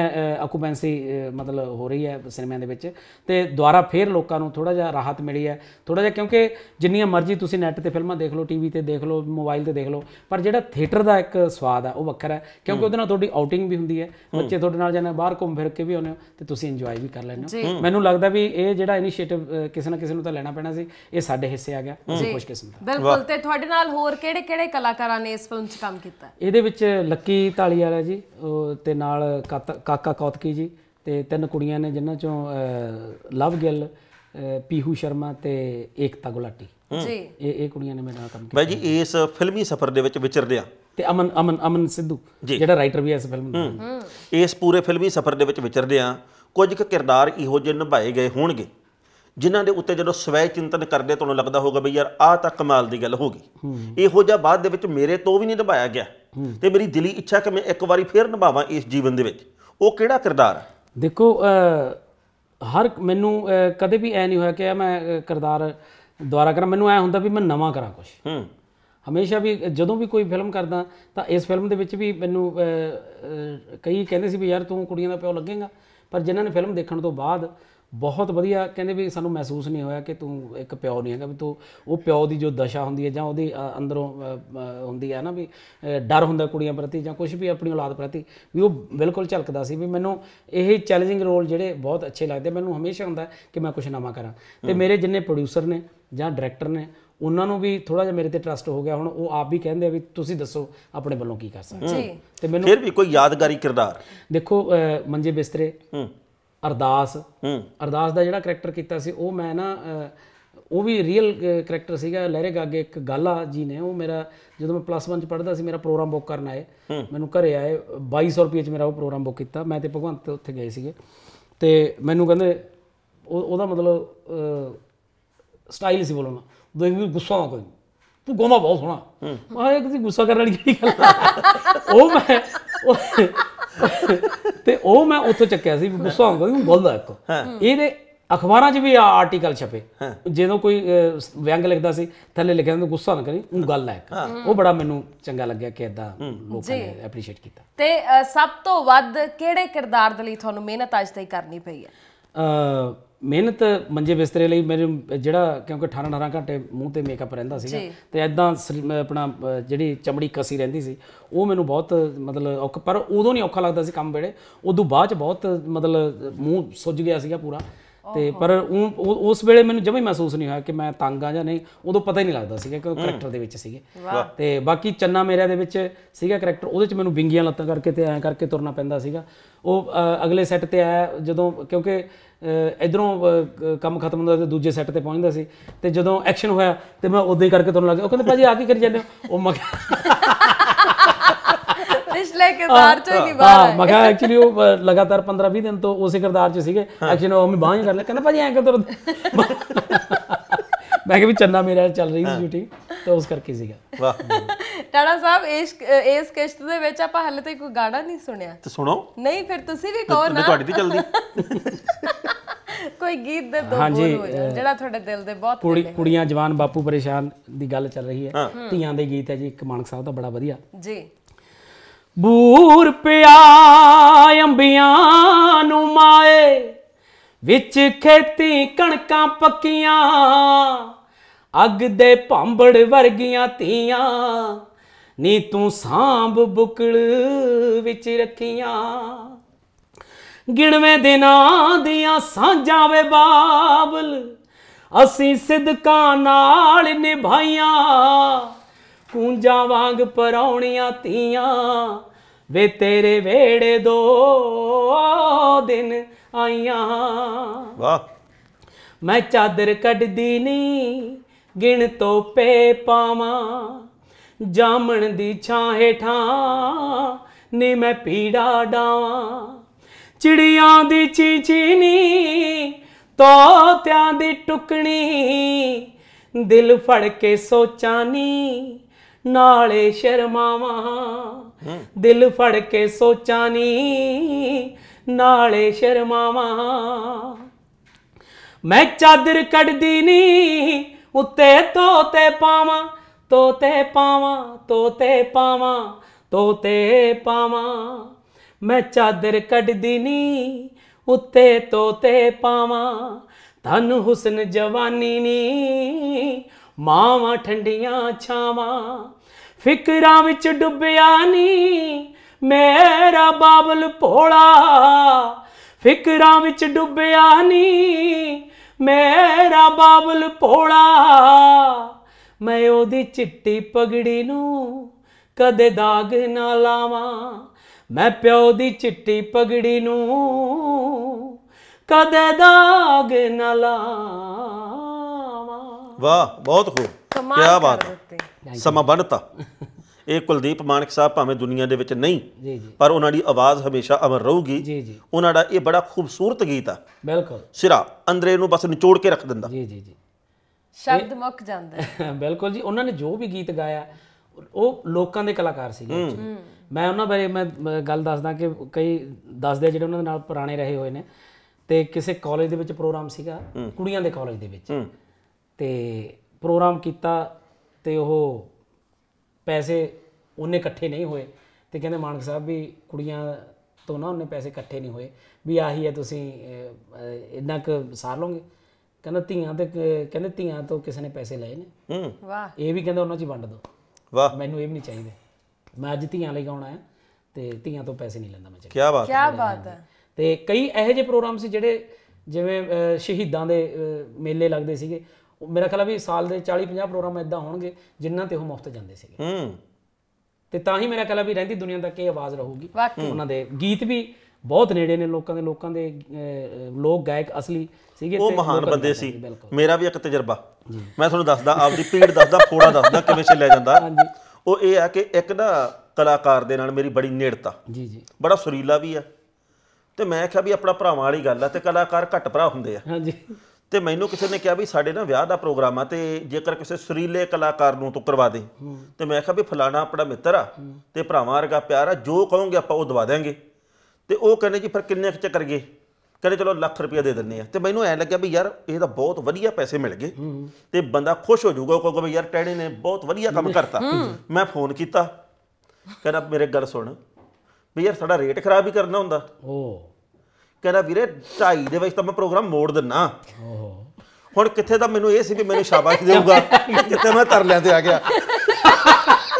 ਅਕੂਪੈਂਸੀ ਮਤਲਬ ਹੋ ਰਹੀ ਹੈ ਸਿਨੇਮਿਆਂ ਦੇ ਵਿੱਚ ਤੇ ਦੁਆਰਾ ਫੇਰ ਲੋਕਾਂ ਨੂੰ ਥੋੜਾ ਜਿਹਾ ਰਾਹਤ ਮਿਲੀ ਹੈ ਥੋੜਾ ਜਿਹਾ ਕਿਉਂਕਿ ਜਿੰਨੀਆਂ ਮਰਜ਼ੀ ਤੁਸੀਂ ਨੈਟ ਤੇ ਫਿਲਮਾਂ ਦੇਖ ਲਓ ਟੀਵੀ ਤੇ ਦੇਖ ਲਓ ਮੋਬਾਈਲ ਤੇ ਦੇਖ ਲਓ ਪਰ ਜਿਹੜਾ ਥੀਏਟਰ ਦਾ ਇੱਕ ਸਵਾਦ ਆ ਉਹ ਵੱਖਰਾ ਹੈ ਕਿਉਂਕਿ ਉਹਦੇ ਨਾਲ ਤੁਹਾਡੀ ਆਊਟਿੰਗ ਵੀ ਹੁੰਦੀ ਹੈ ਬੱਚੇ ਤੁਹਾਡੇ ਨਾਲ ਜਾਂਦੇ ਬਾਹਰ ਘੁੰਮ ਫਿਰ ਕੇ ਵੀ ਆਉਂਦੇ ਹੋ ਤੇ ਤੁਸੀਂ ਇੰਜੋਏ ਵੀ ਕਰ ਲੈਂਦੇ ਹੋ ਮੈਨੂੰ ਲੱਗਦਾ ਵੀ ਇਹ ਜਿਹੜਾ ਇਨੀਸ਼ੀਏਟਿਵ ਕਿਸੇ ਨਾ ਕਿਸੇ ਨੂੰ ਤਾਂ ਲੈਣਾ ਪੈਣਾ ਸੀ ਇਹ ਸਾਡੇ ਹਿੱਸੇ ਆ ਗਿਆ ਖੁਸ਼ ਕਿਸਮਤ ਬਿਲਕੁਲ ਤੇ ਤੁਹਾਡੇ ਨਾਲ ਹੋਰ ਕਿਹੜੇ-ਕਿਹੜੇ ਕਲਾਕਾਰਾਂ ਨੇ ਇਸ ਫਿਲਮ 'ਚ ਕੰਮ ਕੀਤਾ ਇਹਦੇ ਵਿੱਚ ਲੱਕੀ ਢਾਲੀ ਵਾਲਾ ਜੀ ਤੇ ਨਾਲ ਕਾਕਾ ਕੌਤਕੀ ਜੀ ਤੇ ਤਿੰਨ ਕੁੜੀਆਂ ਨੇ ਜਿਨ੍ਹਾਂ ਚੋਂ ਲਵ ਗਿੱਲ ਪੀਹੂ ਸ਼ਰਮਾ ਤੇ ਏਕਤਾ ਗੁਲਾਟੀ ਜੀ ਇਹ ਇਹ ਕੁੜੀਆਂ ਨੇ ਮੇਰੇ ਨਾਲ ਕੰਮ ਕੀਤਾ ਬਾਈ ਜੀ ਇਸ ਫਿਲਮੀ ਸਫ਼ਰ ਦੇ ਵਿੱਚ ਆ ਤੇ ਅਮਨ ਅਮਨ ਅਮਨ ਸਿੱਧੂ ਜਿਹੜਾ ਰਾਈਟਰ ਵੀ ਹੈ ਇਸ ਫਿਲਮ ਦਾ ਇਸ ਪੂਰੇ ਫਿਲਮੀ ਸਫ਼ਰ ਦੇ ਵਿੱਚ ਆ ਕੁਝ ਕੁ ਕਿਰਦਾਰ ਇਹੋ ਜਿਹੇ ਨਿਭਾਏ ਗਏ ਹੋਣਗੇ ਜਿਨ੍ਹਾਂ ਦੇ ਉੱਤੇ ਜਦੋਂ ਸਵੈ ਚਿੰਤਨ ਕਰਦੇ ਤੁਹਾਨੂੰ ਲੱਗਦਾ ਹੋਗਾ ਬਈ ਯਾਰ ਆਹ ਤਾਂ ਕਮਾਲ ਦੀ ਗੱਲ ਹੋ ਗਈ ਇਹੋ ਜਿਹਾ ਬਾਅਦ ਦੇ ਵਿੱਚ ਮੇਰੇ ਤੋਂ ਵੀ ਨਹੀਂ ਨਿਭਾਇਆ ਗਿਆ ਤੇ ਮੇਰੀ ਦਿਲੀ ਇੱਛਾ ਕਿ ਮੈਂ ਇੱਕ ਵਾਰੀ ਫੇਰ ਨਿਭਾਵਾਂ ਇਸ ਜੀਵਨ ਦੇ ਵਿੱਚ ਉਹ ਕਿਹੜਾ ਕਿਰਦਾਰ ਹੈ ਦੇਖੋ ਹਰ ਮੈਨੂੰ ਕਦੇ ਵੀ ਐ ਨਹੀਂ ਹੋਇਆ ਕਿ ਮੈਂ ਕਿਰਦਾਰ ਦੁਆਰਾ ਕਰਾਂ ਮੈਨੂੰ ਐ ਹੁੰਦਾ ਵੀ ਮੈਂ ਨਵਾਂ ਕਰਾਂ ਕੁਝ ਹਮੇਸ਼ਾ ਵੀ ਜਦੋਂ ਵੀ ਕੋਈ ਫਿਲਮ ਕਰਦਾ ਤਾਂ ਇਸ ਫਿਲਮ ਦੇ ਵਿੱਚ ਵੀ ਮੈਨੂੰ ਕਈ ਕਹਿੰਦੇ ਸੀ ਵੀ ਯਾਰ ਤੂੰ ਕੁੜੀਆਂ ਦਾ ਪਿਓ ਲੱਗੇਗਾ ਪਰ ਜਿਨ੍ਹਾਂ ਨੇ ਫਿਲਮ ਦੇਖਣ ਤੋਂ ਬਾਅਦ ਬਹੁਤ ਵਧੀਆ ਕਹਿੰਦੇ ਵੀ ਸਾਨੂੰ ਮਹਿਸੂਸ ਨਹੀਂ ਹੋਇਆ ਕਿ ਤੂੰ ਇੱਕ ਪਿਓ ਨਹੀਂ ਹੈਗਾ ਵੀ ਤੂੰ ਉਹ ਪਿਓ ਦੀ ਜੋ ਦਸ਼ਾ ਹੁੰਦੀ ਹੈ ਜਾਂ ਉਹਦੀ ਅੰਦਰੋਂ ਹੁੰਦੀ ਹੈ ਨਾ ਵੀ ਡਰ ਹੁੰਦਾ ਕੁੜੀਆਂ ਪ੍ਰਤੀ ਜਾਂ ਕੁਝ ਵੀ ਆਪਣੀ ਔਲਾਦ ਪ੍ਰਤੀ ਵੀ ਉਹ ਬਿਲਕੁਲ ਝਲਕਦਾ ਸੀ ਵੀ ਮੈਨੂੰ ਇਹ ਚੈਲੰਜਿੰਗ ਰੋਲ ਜਿਹੜੇ ਬਹੁਤ ਅੱਛੇ ਲੱਗਦੇ ਮੈਨੂੰ ਹਮੇਸ਼ਾ ਹੁੰਦਾ ਕਿ ਮੈਂ ਕੁਝ ਨਵਾਂ ਕਰਾਂ ਤੇ ਮੇਰੇ ਜਿੰਨੇ ਪ੍ਰੋਡਿਊਸਰ ਨੇ ਜਾਂ ਡਾਇਰੈਕਟਰ ਨੇ ਉਹਨਾਂ ਨੂੰ ਵੀ ਥੋੜਾ ਜਿਹਾ ਮੇਰੇ ਤੇ ਟਰਸਟ ਹੋ ਗਿਆ ਹੁਣ ਉਹ ਆਪ ਵੀ ਕਹਿੰਦੇ ਆ ਵੀ ਤੁਸੀਂ ਦੱਸੋ ਆਪਣੇ ਵੱਲੋਂ ਕੀ ਕਰ ਸਕਦੇ ਜੀ ਤੇ ਮੈਨੂੰ ਫਿਰ ਵੀ ਕੋਈ ਯਾਦਗਾਰੀ ਕਿਰਦਾਰ ਦੇਖੋ ਮੰਜੇ ਬਿਸਤਰੇ ਹੂੰ ਅਰਦਾਸ ਹੂੰ ਅਰਦਾਸ ਦਾ ਜਿਹੜਾ ਕੈਰੈਕਟਰ ਕੀਤਾ ਸੀ ਉਹ ਮੈਂ ਨਾ ਉਹ ਵੀ ਰੀਅਲ ਕੈਰੈਕਟਰ ਸੀਗਾ ਲਹਿਰੇ ਗਾਗੇ ਇੱਕ ਗਾਲਾ ਜੀ ਨੇ ਉਹ ਮੇਰਾ ਜਦੋਂ ਮੈਂ ਪਲੱਸ 1 ਚ ਪੜ੍ਹਦਾ ਸੀ ਮੇਰਾ ਪ੍ਰੋਗਰਾਮ ਬੁੱਕ ਕਰਨ ਆਏ ਮੈਨੂੰ ਘਰੇ ਆਏ 2200 ਰੁਪਏ ਚ ਮੇਰਾ ਉਹ ਪ੍ਰੋਗਰਾਮ ਬੁੱਕ ਕੀਤਾ ਮੈਂ ਤੇ ਭਗਵੰਤ ਉੱਥੇ ਗਏ ਸੀਗੇ ਤੇ ਮੈਨੂੰ ਕਹਿੰਦੇ ਉਹਦਾ ਮਤਲਬ ਸਟਾਈਲ ਸੀ ਬੋਲਣਾ ਦੇਖ ਵੀ ਗੁੱਸਾ ਆ ਕੋਈ ਤੂੰ ਗਾਉਂਦਾ ਬਹੁਤ ਸੋਹਣਾ ਮੈਂ ਇੱਕ ਕਿਸੇ ਗੁੱਸਾ ਕਰਨ ਵਾਲੀ ਕੀ ਗੱਲ ਉਹ ਮੈਂ ਤੇ ਉਹ ਮੈਂ ਉੱਥੋਂ ਚੱਕਿਆ ਸੀ ਗੁੱਸਾ ਹੁੰਦਾ ਕਿ ਬੋਲਦਾ ਇੱਕ ਇਹਦੇ ਅਖਬਾਰਾਂ 'ਚ ਵੀ ਆ ਆਰਟੀਕਲ ਛਪੇ ਜਦੋਂ ਕੋਈ ਵਿਅੰਗ ਲਿਖਦਾ ਸੀ ਥੱਲੇ ਲਿਖਿਆ ਹੁੰਦਾ ਗੁੱਸਾ ਨਾ ਕਰੀ ਉਹ ਗੱਲ ਹੈ ਉਹ ਬੜਾ ਮੈਨੂੰ ਚੰਗਾ ਲੱਗਿਆ ਕਿ ਇਦਾਂ ਲੋਕਾਂ ਨੇ ਐਪਰੀਸ਼ੀਏਟ ਕੀਤਾ ਤੇ ਸਭ ਤੋਂ ਵੱਧ ਕਿਹੜੇ ਕਿਰਦਾਰ ਦੇ ਲਈ ਤੁਹਾਨੂੰ ਮਿਹਨਤ ਅੱਜ ਤਾਈਂ ਕਰਨੀ ਪਈ ਹੈ ਮਿਹਨਤ ਮੰਜੇ ਬਿਸਤਰੇ ਲਈ ਮੇਰੇ ਜਿਹੜਾ ਕਿਉਂਕਿ 18 18 ਘੰਟੇ ਮੂੰਹ ਤੇ ਮੇਕਅਪ ਰਹਿੰਦਾ ਸੀਗਾ ਤੇ ਐਦਾਂ ਆਪਣਾ ਜਿਹੜੀ ਚਮੜੀ ਕਸੀ ਰਹਿੰਦੀ ਸੀ ਉਹ ਮੈਨੂੰ ਬਹੁਤ ਮਤਲਬ ਔਖ ਪਰ ਉਦੋਂ ਨਹੀਂ ਔਖਾ ਲੱਗਦਾ ਸੀ ਕੰਮ ਵੇਲੇ ਉਦੋਂ ਬਾਅਦ ਚ ਬਹੁਤ ਮਤਲਬ ਮੂੰਹ ਸੁੱਜ ਗਿਆ ਸੀਗਾ ਪੂਰਾ ਤੇ ਪਰ ਉਸ ਵੇਲੇ ਮੈਨੂੰ ਜਮੇ ਮਹਿਸੂਸ ਨਹੀਂ ਹੋਇਆ ਕਿ ਮੈਂ ਤੰਗ ਆ ਜਾਂ ਨਹੀਂ ਉਦੋਂ ਪਤਾ ਹੀ ਨਹੀਂ ਲੱਗਦਾ ਸੀਗਾ ਕਿ ਉਹ ਕੈਰੈਕਟਰ ਦੇ ਵਿੱਚ ਸੀਗੇ ਤੇ ਬਾਕੀ ਚੰਨਾ ਮੇਰਿਆ ਦੇ ਵਿੱਚ ਸੀਗਾ ਕੈਰੈਕਟਰ ਉਹਦੇ ਚ ਮੈਨੂੰ ਵਿੰਗੀਆਂ ਲੱਤਾਂ ਕਰਕੇ ਤੇ ਐਂ ਕਰਕੇ ਤੁਰਨਾ ਪੈਂਦਾ ਸੀਗਾ ਉਹ ਅਗਲੇ ਸੈੱਟ ਤੇ ਆਇਆ ਜਦੋਂ ਕਿਉਂਕਿ ਇਧਰੋਂ ਕੰਮ ਖਤਮ ਹੁੰਦਾ ਤੇ ਦੂਜੇ ਸੈੱਟ ਤੇ ਪਹੁੰਚਦਾ ਸੀ ਤੇ ਜਦੋਂ ਐਕਸ਼ਨ ਹੋਇਆ ਤੇ ਮੈਂ ਉਦੋਂ ਹੀ ਕਰਕੇ ਤੁਰਨ ਲੱਗ ਗਿਆ ਉਹ ਕਹਿੰਦੇ ਭਾਜੀ ਆ ਕੀ ਕਰੀ ਜਾਂਦੇ ਹੋ ਉਹ ਮੈਂ ਪਿਛਲੇ ਕਿਰਦਾਰ ਚੋਂ ਨਹੀਂ ਬਾਹਰ ਹਾਂ ਮੈਂ ਕਿਹਾ ਐਕਚੁਅਲੀ ਉਹ ਲਗਾਤਾਰ 15 20 ਦਿਨ ਤੋਂ ਉਸੇ ਕਿਰਦਾਰ 'ਚ ਸੀਗੇ ਐਕਚੁਅਲੀ ਉਹ ਮੈਂ ਬਾਹਾਂ ਹੀ ਕਰ ਲਿਆ ਕਹਿੰਦਾ ਭਾਜੀ ਐਂ ਕਿਉਂ ਮੈਂ ਕਿਹਾ ਵੀ ਚੰਨਾ ਮੇਰਾ ਚੱਲ ਰਹੀ ਸੀ ਸ਼ੂਟਿੰਗ ਤਾਂ ਉਸ ਕਰਕੇ ਸੀਗਾ ਵਾਹ ਟਾੜਾ ਸਾਹਿਬ ਇਸ ਇਸ ਕਿਸ਼ਤ ਦੇ ਵਿੱਚ ਆਪਾਂ ਹਾਲੇ ਤੱਕ ਕੋਈ ਗਾਣਾ ਨਹੀਂ ਸੁਣਿਆ ਤੇ ਸੁਣੋ ਨਹੀਂ ਫਿਰ ਤੁਸੀਂ ਵੀ ਕਹੋ ਨਾ ਤੁਹਾਡੀ ਦੀ ਚੱਲਦੀ ਕੋਈ ਗੀਤ ਦੇ ਦੋ ਬੋਲ ਜਿਹੜਾ ਤੁਹਾਡੇ ਦਿਲ ਦੇ ਬਹੁਤ ਕੁੜੀ ਕੁੜੀਆਂ ਜਵਾਨ ਬਾਪੂ ਪਰੇਸ਼ਾਨ ਦੀ ਗੱਲ ਚੱਲ ਰਹੀ ਹੈ ਧੀਆਂ ਦੇ ਗੀਤ ਹੈ ਜੀ ਇੱਕ ਮਾਨਕ ਸਾਹਿਬ ਦਾ ਬੜਾ ਵਧੀਆ ਜੀ ਬੂਰ ਪਿਆ ਅੰਬੀਆਂ ਨੂੰ ਮਾਏ ਵਿੱਚ ਖੇਤੀ ਕਣਕਾਂ ਪੱਕੀਆਂ ਅੱਗ ਦੇ ਭਾਂਬੜ ਵਰਗੀਆਂ ਤੀਆਂ ਨੀ ਤੂੰ ਸਾਂਭ ਬੁਕਲ ਵਿੱਚ ਰੱਖੀਆਂ ਗਿਣਵੇਂ ਦਿਨਾਂ ਦੀਆਂ ਸਾਂਝਾਂ ਵੇ ਬਾਬਲ ਅਸੀਂ ਸਿਦਕਾਂ ਨਾਲ ਨਿਭਾਈਆਂ ਕੂੰਜਾਂ ਵਾਂਗ ਪਰੌਣੀਆਂ ਤੀਆਂ ਵੇ ਤੇਰੇ ਵੇੜੇ ਦੋ ਦਿਨ ਆਈਆਂ ਵਾਹ ਮੈਂ ਚਾਦਰ ਕੱਢਦੀ ਨੀ ਗਿਣ ਤੋਪੇ ਪਾਵਾਂ ਜਾਮਣ ਦੀ ਛਾਂ ਹੇਠਾਂ ਨੀ ਮੈਂ ਪੀੜਾ ਡਾਵਾਂ ਚਿੜੀਆਂ ਦੀ ਚੀਚੀ ਨੀ ਤੋਤਿਆਂ ਦੀ ਟੁਕਣੀ ਦਿਲ ਫੜ ਕੇ ਸੋਚਾਂ ਨੀ ਨਾਲੇ ਸ਼ਰਮਾਵਾਂ ਦਿਲ ਫੜ ਕੇ ਸੋਚਾਂ ਨੀ ਨਾਲੇ ਸ਼ਰਮਾਵਾਂ ਮੈਂ ਚਾਦਰ ਕੱਢਦੀ ਨੀ ਉੱਤੇ ਤੋਤੇ ਪਾਵਾਂ ਤੋਤੇ ਪਾਵਾਂ ਤੋਤੇ ਪਾਵਾਂ ਤੋਤੇ ਪਾਵਾਂ ਮੈਂ ਚਾਦਰ ਕੱਢਦੀ ਨੀ ਉੱਤੇ ਤੋਤੇ ਪਾਵਾਂ ਧਨ ਹੁਸਨ ਜਵਾਨੀ ਨੀ ਮਾਵਾਂ ਠੰਡੀਆਂ ਛਾਵਾਂ ਫਿਕਰਾਂ ਵਿੱਚ ਡੁੱਬਿਆ ਨਹੀਂ ਮੇਰਾ ਬਾਬਲ ਭੋਲਾ ਫਿਕਰਾਂ ਵਿੱਚ ਡੁੱਬਿਆ ਨਹੀਂ ਮੇਰਾ ਬਾਬਲ ਭੋਲਾ ਮੈਂ ਉਹਦੀ ਚਿੱਟੀ ਪਗੜੀ ਨੂੰ ਕਦੇ ਦਾਗ ਨਾ ਲਾਵਾਂ ਮੈਂ ਪਿਓ ਦੀ ਚਿੱਟੀ ਪਗੜੀ ਨੂੰ ਕਦੇ ਦਾਗ ਨਾ ਲਾਵਾਂ ਵਾਹ ਬਹੁਤ ਖੂਬ ਕੀ ਬਾਤ ਸਮਾਂ ਬਣਤਾ ਇਹ ਕੁਲਦੀਪ ਮਾਨਕ ਸਾਹਿਬ ਭਾਵੇਂ ਦੁਨੀਆ ਦੇ ਵਿੱਚ ਨਹੀਂ ਪਰ ਉਹਨਾਂ ਦੀ ਆਵਾਜ਼ ਹਮੇਸ਼ਾ ਅਮਰ ਰਹੂਗੀ ਜੀ ਜੀ ਉਹਨਾਂ ਦਾ ਇਹ ਬੜਾ ਖੂਬਸੂਰਤ ਗੀਤ ਆ ਬਿਲਕੁਲ ਸਿਰਾ ਅੰਦਰੇ ਨੂੰ ਬਸ ਨਿਚੋੜ ਕੇ ਰੱਖ ਦਿੰਦਾ ਜੀ ਜੀ ਜੀ ਸ਼ਬਦ ਮੁੱਕ ਜਾਂਦਾ [LAUGHS] ਬਿਲਕੁਲ ਜੀ ਉਹਨਾਂ ਨੇ ਜੋ ਵੀ ਗੀਤ ਗਾਇਆ ਉਹ ਲੋਕਾਂ ਦੇ ਕਲਾਕਾਰ ਸੀਗੇ ਮੈਂ ਉਹਨਾਂ ਬਾਰੇ ਮੈਂ ਗੱਲ ਦੱਸਦਾ ਕਿ ਕਈ ਦੱਸਦੇ ਜਿਹੜੇ ਉਹਨਾਂ ਦੇ ਨਾਲ ਪੁਰਾਣੇ ਰਹੇ ਹੋਏ ਨੇ ਤੇ ਕਿਸੇ ਕਾਲਜ ਦੇ ਵਿੱਚ ਪ੍ਰੋਗਰਾਮ ਸੀਗਾ ਕੁੜੀਆਂ ਦੇ ਕਾਲਜ ਦੇ ਵਿੱਚ ਤੇ ਪ੍ਰੋਗਰਾਮ ਕੀਤਾ ਤੇ ਉਹ ਪੈਸੇ ਉਹਨੇ ਇਕੱਠੇ ਨਹੀਂ ਹੋਏ ਤੇ ਕਹਿੰਦੇ ਮਾਨਕ ਸਾਹਿਬ ਵੀ ਕੁੜੀਆਂ ਤੋਂ ਨਾ ਉਹਨੇ ਪੈਸੇ ਇਕੱਠੇ ਨਹੀਂ ਹੋਏ ਵੀ ਆਹੀ ਹੈ ਤੁਸੀਂ ਇੰਨਾ ਕੁ ਸਾਰ ਲਓਗੇ ਕਹਿੰਦਾ ਧੀਆਂ ਤੇ ਕਹਿੰਦੇ ਧੀਆਂ ਤੋਂ ਕਿਸੇ ਨੇ ਪੈਸੇ ਲਏ ਨੇ ਹੂੰ ਵਾਹ ਇਹ ਵੀ ਕਹਿੰਦਾ ਉਹਨਾਂ 'ਚ ਵੰਡ ਦੋ ਵਾਹ ਮੈਨੂੰ ਇਹ ਵੀ ਨਹੀਂ ਚਾਹੀਦੇ ਮੈਂ ਅੱਜ ਧੀਆਂ ਲਈ ਗਾਉਣਾ ਹੈ ਤੇ ਧੀਆਂ ਤੋਂ ਪੈਸੇ ਨਹੀਂ ਲੈਂਦਾ ਮੈਂ ਕੀ ਬਾਤ ਕੀ ਬਾਤ ਹੈ ਤੇ ਕਈ ਇਹੋ ਜਿਹੇ ਪ੍ਰੋਗਰਾਮ ਸੀ ਜਿਹੜੇ ਜਿਵੇਂ ਸ਼ਹੀਦਾਂ ਦੇ ਮੇਲੇ ਲੱਗਦੇ ਸੀਗੇ ਉਹ ਮੇਰਾ ਖਿਆਲ ਵੀ ਸਾਲ ਦੇ 40 50 ਪ੍ਰੋਗਰਾਮ ਇਦਾਂ ਹੋਣਗੇ ਜਿਨ੍ਹਾਂ ਤੇ ਉਹ ਮੁਫਤ ਜਾਂਦੇ ਸੀਗੇ ਹੂੰ ਤੇ ਤਾਂ ਹੀ ਮੇਰਾ ਖਿਆਲ ਵੀ ਰਹਿੰਦੀ ਦੁਨੀਆ ਤੱਕ ਇਹ ਆਵਾਜ਼ ਰਹੂਗੀ ਉਹਨਾਂ ਦੇ ਗੀਤ ਵੀ ਬਹੁਤ ਨੇੜੇ ਨੇ ਲੋਕਾਂ ਦੇ ਲੋਕਾਂ ਦੇ ਲੋਕ ਗਾਇਕ ਅਸਲੀ ਸੀਗੇ ਉਹ ਮਹਾਨ ਬੰਦੇ ਸੀ ਮੇਰਾ ਵੀ ਇੱਕ ਤਜਰਬਾ ਮੈਂ ਤੁਹਾਨੂੰ ਦੱਸਦਾ ਆਪਦੀ ਪੀੜ ਦੱਸਦਾ ਫੋੜਾ ਦੱਸਦਾ ਕਿਵੇਂ ਚੱਲਿਆ ਜਾਂਦਾ ਉਹ ਇਹ ਆ ਕਿ ਇੱਕ ਨਾ ਕਲਾਕਾਰ ਦੇ ਨਾਲ ਮੇਰੀ ਬੜੀ ਨੇੜਤਾ ਜੀ ਜੀ ਬੜਾ ਸੁਰੀਲਾ ਵੀ ਆ ਤੇ ਮੈਂ ਕਿਹਾ ਵੀ ਆਪਣਾ ਭਰਾਵਾਂ ਵਾਲੀ ਗੱਲ ਆ ਤੇ ਕਲਾਕਾਰ ਘੱਟ ਭਰਾ ਹੁੰਦੇ ਆ ਹਾਂਜੀ ਤੇ ਮੈਨੂੰ ਕਿਸੇ ਨੇ ਕਿਹਾ ਵੀ ਸਾਡੇ ਨਾ ਵਿਆਹ ਦਾ ਪ੍ਰੋਗਰਾਮ ਆ ਤੇ ਜੇਕਰ ਕਿਸੇ ਸਰੀਲੇ ਕਲਾਕਾਰ ਨੂੰ ਤੂੰ ਕਰਵਾ ਦੇ ਤੇ ਮੈਂ ਕਿਹਾ ਵੀ ਫਲਾਣਾ ਆਪਣਾ ਮਿੱਤਰ ਆ ਤੇ ਭਰਾਵਾਂ ਵਰਗਾ ਪਿਆਰ ਆ ਜੋ ਕਹੋਗੇ ਆਪਾਂ ਉਹ ਦਵਾ ਦੇਾਂਗੇ ਤੇ ਉਹ ਕਹਿੰਦੇ ਜੀ ਫਿਰ ਕਿੰਨੇ ਖਿੱਚ ਗਏ ਕਹਿੰਦੇ ਚਲੋ ਲੱਖ ਰੁਪਏ ਦੇ ਦਿੰਨੇ ਆ ਤੇ ਮੈਨੂੰ ਐ ਲੱਗਿਆ ਵੀ ਯਾਰ ਇਹ ਤਾਂ ਬਹੁਤ ਵਧੀਆ ਪੈਸੇ ਮਿਲ ਗਏ ਤੇ ਬੰਦਾ ਖੁਸ਼ ਹੋ ਜਾਊਗਾ ਕਹੋਗਾ ਵੀ ਯਾਰ ਟੈਣੇ ਨੇ ਬਹੁਤ ਵਧੀਆ ਕੰਮ ਕਰਤਾ ਮੈਂ ਫੋਨ ਕੀਤਾ ਕਹਿੰਦਾ ਮੇਰੇ ਗੱਲ ਸੁਣ ਵੀ ਯਾਰ ਸਾਡਾ ਰੇਟ ਖਰਾਬ ਹੀ ਕਰਨਾ ਹੁੰਦਾ ਓ ਕਹਿੰਦਾ ਵੀਰੇ 2:30 ਦੇ ਵਿੱਚ ਤਾਂ ਮੈਂ ਪ੍ਰੋਗਰਾਮ ਮੋੜ ਦਿੰਨਾ ਹੁਣ ਕਿੱਥੇ ਤਾਂ ਮੈਨੂੰ ਇਹ ਸੀ ਵੀ ਮੈਨੂੰ ਸ਼ਾਬਾਸ਼ ਦੇਊਗਾ ਕਿੱਥੇ ਮੈਂ ਤਰ ਲੈਂਦੇ ਆ ਗਿਆ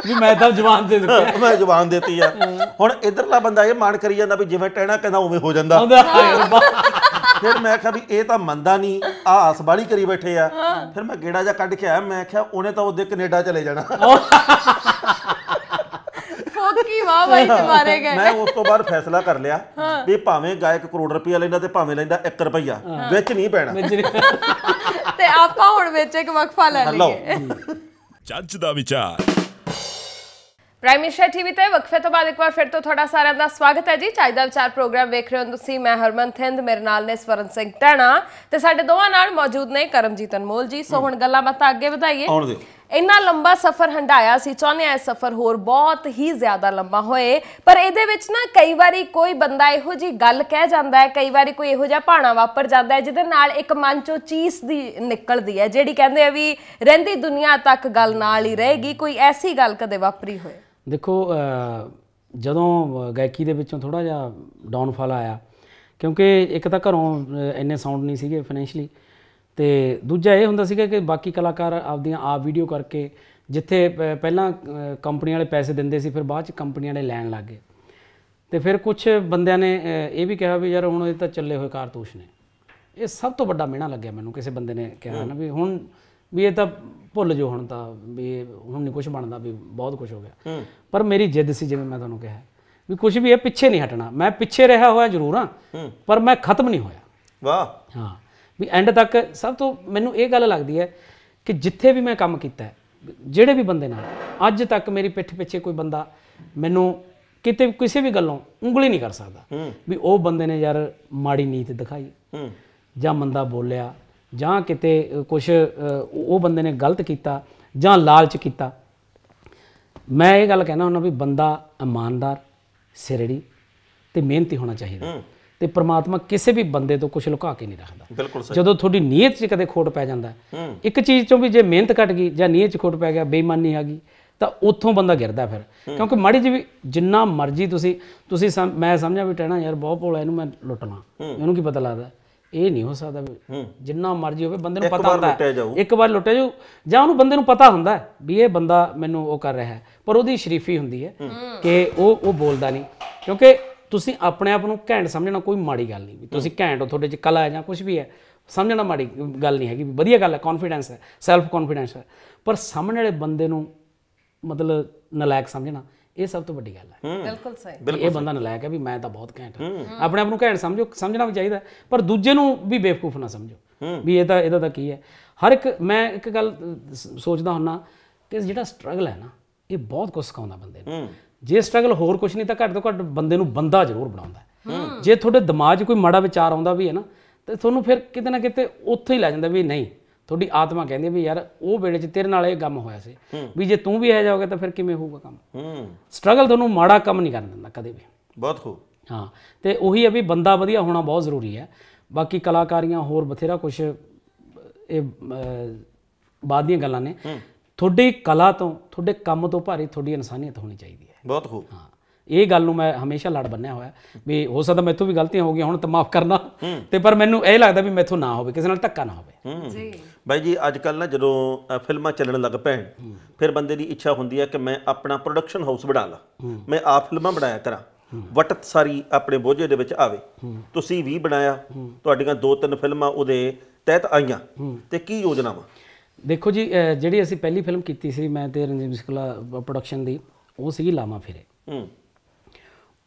ਵੀ ਮੈਂ ਤਾਂ ਜਵਾਨ ਦੇ ਦਿੱਤਾ ਮੈਂ ਜਵਾਨ ਦਿੱਤੀ ਆ ਹੁਣ ਇਧਰਲਾ ਬੰਦਾ ਇਹ ਮਾਨ ਕਰੀ ਜਾਂਦਾ ਵੀ ਜਿਵੇਂ ਟਹਿਣਾ ਕਹਿੰਦਾ ਉਵੇਂ ਹੋ ਜਾਂਦਾ ਫਿਰ ਮੈਂ ਕਿਹਾ ਵੀ ਇਹ ਤਾਂ ਮੰਦਾ ਨਹੀਂ ਆ ਆਸ ਬਾਲੀ ਕਰੀ ਬੈਠੇ ਆ ਫਿਰ ਮੈਂ ਗੇੜਾ ਜਾ ਕੱਢ ਕੇ ਆਇਆ ਮੈਂ ਕਿਹਾ ਉਹਨੇ ਤਾਂ ਉਹਦੇ ਕੈਨੇਡਾ ਚਲੇ ਜਾਣਾ ਵਾਹ ਬਾਈ ਤੇ ਮਾਰੇ ਗਏ ਮੈਂ ਉਸ ਤੋਂ ਬਾਅਦ ਫੈਸਲਾ ਕਰ ਲਿਆ ਵੀ ਭਾਵੇਂ ਗਾਇਕ ਕਰੋੜ ਰੁਪਏ ਲੈਂਦਾ ਤੇ ਭਾਵੇਂ ਲੈਂਦਾ 1 ਰੁਪਇਆ ਵਿੱਚ ਨਹੀਂ ਪੈਣਾ ਤੇ ਆਪਾਂ ਹੁਣ ਵਿੱਚ ਇੱਕ ਵਕਫਾ ਲੈ ਲਈਏ ਜੱਜ ਦਾ ਵਿਚਾਰ ਪ੍ਰਾਈਮ ਮਿਨਿਸਟਰ ਟੀਵੀ ਤੇ ਵਕਫੇ ਤੋਂ ਬਾਅਦ ਇੱਕ ਵਾਰ ਫਿਰ ਤੋਂ ਤੁਹਾਡਾ ਸਾਰਿਆਂ ਦਾ ਸਵਾਗਤ ਹੈ ਜੀ ਚਾਹ ਦਾ ਵਿਚਾਰ ਪ੍ਰੋਗਰਾਮ ਵੇਖ ਰਹੇ ਹੋ ਤੁਸੀਂ ਮੈਂ ਹਰਮਨ ਥਿੰਦ ਮੇਰੇ ਨਾਲ ਨੇ ਸਵਰਨ ਸਿੰਘ ਟੈਣਾ ਤੇ ਸਾਡੇ ਦੋਵਾਂ ਨਾਲ ਮੌਜੂਦ ਨੇ ਕਰਮਜੀਤ ਅਨਮੋਲ ਜੀ ਸੋ ਹੁਣ ਗੱਲਾਂ ਬਾਤਾਂ ਅੱਗੇ ਵਧਾਈਏ ਇੰਨਾ ਲੰਬਾ ਸਫ਼ਰ ਹੰਡਾਇਆ ਸੀ ਚਾਹੁੰਦੇ ਆ ਸਫ਼ਰ ਹੋਰ ਬਹੁਤ ਹੀ ਜ਼ਿਆਦਾ ਲੰਬਾ ਹੋਏ ਪਰ ਇਹਦੇ ਵਿੱਚ ਨਾ ਕਈ ਵਾਰੀ ਕੋਈ ਬੰਦਾ ਇਹੋ ਜੀ ਗੱਲ ਕਹਿ ਜਾਂਦਾ ਹੈ ਕਈ ਵਾਰੀ ਕੋਈ ਇਹੋ ਜਿਹਾ ਭਾਣਾ ਵਾਪਰ ਜਾਂਦਾ ਹੈ ਜਿਹਦੇ ਨਾਲ ਇੱਕ ਮਨ ਚੋਂ ਚੀਸ ਦੀ ਨਿਕਲਦੀ ਹੈ ਜਿਹੜੀ ਕਹਿੰਦੇ ਆ ਵੀ ਰਹਿੰਦੀ ਦੁਨੀਆ ਤੱਕ ਗੱਲ ਨਾਲ ਹੀ ਰਹੇਗੀ ਕੋਈ ਐਸੀ ਗੱਲ ਕਦੇ ਵਾਪਰੀ ਹੋਏ ਦੇਖੋ ਜਦੋਂ ਗਾਇਕੀ ਦੇ ਵਿੱਚੋਂ ਥੋੜਾ ਜਿਹਾ ਡਾਊਨਫਾਲ ਆਇਆ ਕਿਉਂਕਿ ਇੱਕ ਤਾਂ ਘਰੋਂ ਇੰਨੇ ਸਾਊਂਡ ਨਹੀਂ ਸੀਗੇ ਫਾਈਨੈਂਸ਼ਲੀ ਤੇ ਦੂਜਾ ਇਹ ਹੁੰਦਾ ਸੀਗਾ ਕਿ ਬਾਕੀ ਕਲਾਕਾਰ ਆਪਦੀਆਂ ਆਪ ਵੀਡੀਓ ਕਰਕੇ ਜਿੱਥੇ ਪਹਿਲਾਂ ਕੰਪਨੀ ਵਾਲੇ ਪੈਸੇ ਦਿੰਦੇ ਸੀ ਫਿਰ ਬਾਅਦ ਚ ਕੰਪਨੀ ਵਾਲੇ ਲੈਣ ਲੱਗ ਗਏ ਤੇ ਫਿਰ ਕੁਝ ਬੰਦਿਆਂ ਨੇ ਇਹ ਵੀ ਕਿਹਾ ਵੀ ਯਾਰ ਹੁਣ ਇਹ ਤਾਂ ਚੱਲੇ ਹੋਏ ਕਾਰਤੂਸ ਨੇ ਇਹ ਸਭ ਤੋਂ ਵੱਡਾ ਮਿਹਣਾ ਲੱਗਿਆ ਮੈਨੂੰ ਕਿਸੇ ਬੰਦੇ ਨੇ ਕਿਹਾ ਨਾ ਵੀ ਹੁਣ ਵੀ ਇਹ ਤਾਂ ਭੁੱਲ ਜੋ ਹੁਣ ਤਾਂ ਵੀ ਹੁਣ ਨਹੀਂ ਕੁਝ ਬਣਦਾ ਵੀ ਬਹੁਤ ਕੁਝ ਹੋ ਗਿਆ ਪਰ ਮੇਰੀ ਜਿੱਦ ਸੀ ਜਿਵੇਂ ਮੈਂ ਤੁਹਾਨੂੰ ਕਿਹਾ ਵੀ ਕੁਝ ਵੀ ਇਹ ਪਿੱਛੇ ਨਹੀਂ ਹਟਣਾ ਮੈਂ ਪਿੱਛੇ ਰਿਹਾ ਹੋਇਆ ਜ਼ਰੂਰ ਹਾਂ ਪਰ ਮੈਂ ਖਤਮ ਨਹੀਂ ਹੋਇਆ ਵਾਹ ਹਾਂ ਵੀ ਐਂਡ ਤੱਕ ਸਭ ਤੋਂ ਮੈਨੂੰ ਇਹ ਗੱਲ ਲੱਗਦੀ ਹੈ ਕਿ ਜਿੱਥੇ ਵੀ ਮੈਂ ਕੰਮ ਕੀਤਾ ਜਿਹੜੇ ਵੀ ਬੰਦੇ ਨਾਲ ਅੱਜ ਤੱਕ ਮੇਰੀ ਪਿੱਠ ਪਿੱਛੇ ਕੋਈ ਬੰਦਾ ਮੈਨੂੰ ਕਿਤੇ ਕਿਸੇ ਵੀ ਗੱਲੋਂ ਉਂਗਲੀ ਨਹੀਂ ਕਰ ਸਕਦਾ ਵੀ ਉਹ ਬੰਦੇ ਨੇ ਯਾਰ ਮਾੜੀ ਨੀਤ ਦਿਖਾਈ ਜਾਂ ਮੰਦਾ ਬੋਲਿਆ ਜਾਂ ਕਿਤੇ ਕੁਝ ਉਹ ਬੰਦੇ ਨੇ ਗਲਤ ਕੀਤਾ ਜਾਂ ਲਾਲਚ ਕੀਤਾ ਮੈਂ ਇਹ ਗੱਲ ਕਹਿਣਾ ਹੁੰਦਾ ਵੀ ਬੰਦਾ ਇਮਾਨਦਾਰ ਸਿਰੜੀ ਤੇ ਮਿਹਨਤੀ ਹੋਣਾ ਚਾਹੀਦਾ ਤੇ ਪ੍ਰਮਾਤਮਾ ਕਿਸੇ ਵੀ ਬੰਦੇ ਤੋਂ ਕੁਝ ਲੁਕਾ ਕੇ ਨਹੀਂ ਰੱਖਦਾ ਜਦੋਂ ਤੁਹਾਡੀ ਨੀਅਤ 'ਚ ਕਦੇ ਖੋਟ ਪੈ ਜਾਂਦਾ ਇੱਕ ਚੀਜ਼ 'ਚੋਂ ਵੀ ਜੇ ਮਿਹਨਤ ਘਟ ਗਈ ਜਾਂ ਨੀਅਤ 'ਚ ਖੋਟ ਪੈ ਗਿਆ ਬੇਈਮਾਨੀ ਆ ਗਈ ਤਾਂ ਉੱਥੋਂ ਬੰਦਾ ਗਿਰਦਾ ਫਿਰ ਕਿਉਂਕਿ ਮਾੜੀ ਜੀ ਜਿੰਨਾ ਮਰਜ਼ੀ ਤੁਸੀਂ ਤੁਸੀਂ ਮੈਂ ਸਮਝਾਂ ਵੀ ਟਹਿਣਾ ਯਾਰ ਬਹੁਤ ਭੋਲਾ ਇਹਨੂੰ ਮੈਂ ਲੁੱਟਣਾ ਇਹਨੂੰ ਕੀ ਪਤਾ ਲੱਗਦਾ ਇਹ ਨਹੀਂ ਹੋ ਸਕਦਾ ਵੀ ਜਿੰਨਾ ਮਰਜ਼ੀ ਹੋਵੇ ਬੰਦੇ ਨੂੰ ਪਤਾ ਹੁੰਦਾ ਇੱਕ ਵਾਰ ਲੁੱਟਿਆ ਜਾਊ ਜਾਂ ਉਹਨੂੰ ਬੰਦੇ ਨੂੰ ਪਤਾ ਹੁੰਦਾ ਵੀ ਇਹ ਬੰਦਾ ਮੈਨੂੰ ਉਹ ਕਰ ਰਿਹਾ ਹੈ ਪਰ ਉਹਦੀ ਸ਼ਰੀਫੀ ਹੁੰਦੀ ਹੈ ਕਿ ਉਹ ਉਹ ਬੋਲਦਾ ਨਹੀਂ ਕਿਉਂਕਿ ਤੁਸੀਂ ਆਪਣੇ ਆਪ ਨੂੰ ਘੈਂਟ ਸਮਝਣਾ ਕੋਈ ਮਾੜੀ ਗੱਲ ਨਹੀਂ ਤੁਸੀਂ ਘੈਂਟ ਹੋ ਤੁਹਾਡੇ 'ਚ ਕਲਾ ਹੈ ਜਾਂ ਕੁਝ ਵੀ ਹੈ ਸਮਝਣਾ ਮਾੜੀ ਗੱਲ ਨਹੀਂ ਹੈਗੀ ਵਧੀਆ ਗੱਲ ਹੈ ਕੌਨਫੀਡੈਂਸ ਹੈ ਸੈਲਫ ਕੌਨਫੀਡੈਂਸ ਹੈ ਪਰ ਸਾਹਮਣੇ ਵਾਲੇ ਬੰਦੇ ਨੂੰ ਮਤਲਬ ਨਲਾਇਕ ਸਮਝਣਾ ਇਹ ਸਭ ਤੋਂ ਵੱਡੀ ਗੱਲ ਹੈ ਬਿਲਕੁਲ ਸਹੀ ਇਹ ਬੰਦਾ ਨਲਾਇਕ ਹੈ ਵੀ ਮੈਂ ਤਾਂ ਬਹੁਤ ਘੈਂਟ ਹਾਂ ਆਪਣੇ ਆਪ ਨੂੰ ਘੈਂਟ ਸਮਝੋ ਸਮਝਣਾ ਵੀ ਚਾਹੀਦਾ ਪਰ ਦੂਜੇ ਨੂੰ ਵੀ ਬੇਵਕੂਫ ਨਾ ਸਮਝੋ ਵੀ ਇਹ ਤਾਂ ਇਹਦਾ ਤਾਂ ਕੀ ਹੈ ਹਰ ਇੱਕ ਮੈਂ ਇੱਕ ਗੱਲ ਸੋਚਦਾ ਹੁੰਨਾ ਕਿ ਜਿਹੜਾ ਸਟਰਗਲ ਹੈ ਨਾ ਇਹ ਬਹੁਤ ਕੁਝ ਸਿਖਾਉਂਦਾ ਬੰਦੇ ਨੂੰ ਜੇ ਸਟਰਗਲ ਹੋਰ ਕੁਝ ਨਹੀਂ ਤਾਂ ਘੱਟ ਤੋਂ ਘੱਟ ਬੰਦੇ ਨੂੰ ਬੰਦਾ ਜ਼ਰੂਰ ਬਣਾਉਂਦਾ ਹੈ ਜੇ ਤੁਹਾਡੇ ਦਿਮਾਗ 'ਚ ਕੋਈ ਮਾੜਾ ਵਿਚਾਰ ਆਉਂਦਾ ਵੀ ਹੈ ਨਾ ਤੇ ਤੁਹਾਨੂੰ ਫਿਰ ਕਿਤੇ ਨਾ ਕਿਤੇ ਉੱਥੇ ਹੀ ਲੈ ਜਾਂਦਾ ਵੀ ਨਹੀਂ ਤੁਹਾਡੀ ਆਤਮਾ ਕਹਿੰਦੀ ਵੀ ਯਾਰ ਉਹ ਵੇਲੇ 'ਚ ਤੇਰੇ ਨਾਲ ਇਹ ਕੰਮ ਹੋਇਆ ਸੀ ਵੀ ਜੇ ਤੂੰ ਵੀ ਆ ਜਾਓਗੇ ਤਾਂ ਫਿਰ ਕਿਵੇਂ ਹੋਊਗਾ ਕੰਮ ਸਟਰਗਲ ਤੁਹਾਨੂੰ ਮਾੜਾ ਕੰਮ ਨਹੀਂ ਕਰਨ ਦਿੰਦਾ ਕਦੇ ਵੀ ਬਹੁਤ ਖੂਬ ਹਾਂ ਤੇ ਉਹੀ ਹੈ ਵੀ ਬੰਦਾ ਵਧੀਆ ਹੋਣਾ ਬਹੁਤ ਜ਼ਰੂਰੀ ਹੈ ਬਾਕੀ ਕਲਾਕਾਰੀਆਂ ਹੋਰ ਬਥੇਰਾ ਕੁਝ ਇਹ ਬਾਅਦ ਦੀਆਂ ਗੱਲਾਂ ਨੇ ਤੁਹਾਡੀ ਕਲਾ ਤੋਂ ਤੁਹਾਡੇ ਕੰਮ ਤੋਂ ਭਾਰੀ ਤੁਹਾਡੀ ਇਨਸਾਨੀਅਤ ਹੋਣੀ ਚਾਹੀਦੀ ਹੈ ਬਹੁਤ ਖੂਬ ਹਾਂ ਇਹ ਗੱਲ ਨੂੰ ਮੈਂ ਹਮੇਸ਼ਾ ਲੜ ਬੰਨਿਆ ਹੋਇਆ ਵੀ ਹੋ ਸਕਦਾ ਮੈਥੋਂ ਵੀ ਗਲਤੀਆਂ ਹੋ ਗਈਆਂ ਹੁਣ ਤਾਂ ਮਾਫ ਕਰਨਾ ਤੇ ਪਰ ਮੈਨੂੰ ਇਹ ਲੱਗਦਾ ਵੀ ਮੈਥੋਂ ਨਾ ਹੋਵੇ ਕਿਸੇ ਨਾਲ ਧੱਕਾ ਨਾ ਹੋਵੇ ਜੀ ਬਾਈ ਜੀ ਅੱਜ ਕੱਲ ਨਾ ਜਦੋਂ ਫਿਲਮਾਂ ਚੱਲਣ ਲੱਗ ਪੈਣ ਫਿਰ ਬੰਦੇ ਦੀ ਇੱਛਾ ਹੁੰਦੀ ਹੈ ਕਿ ਮੈਂ ਆਪਣਾ ਪ੍ਰੋਡਕਸ਼ਨ ਹਾਊਸ ਬਣਾ ਲਾਂ ਮੈਂ ਆਪ ਫਿਲਮਾਂ ਬਣਾਇਆ ਕਰਾਂ ਵਟਤ ਸਾਰੀ ਆਪਣੇ ਬੋਝੇ ਦੇ ਵਿੱਚ ਆਵੇ ਤੁਸੀਂ ਵੀ ਬਣਾਇਆ ਤੁਹਾਡੀਆਂ ਦੋ ਤਿੰਨ ਫਿਲਮਾਂ ਉਹਦੇ ਤਹਿਤ ਆਈਆਂ ਤੇ ਕੀ ਯੋਜਨਾਵਾਂ ਦੇਖੋ ਜੀ ਜਿਹੜੀ ਅਸੀਂ ਪਹਿਲੀ ਫਿਲਮ ਕੀਤੀ ਸੀ ਮੈਂ ਤੇ ਰਣਜੀਤ ਸਿਕਲਾ ਪ੍ਰੋਡਕਸ਼ਨ ਦੀ ਉਹ ਸੀਗੀ ਲਾਮਾ ਫਿਰੇ ਹੂੰ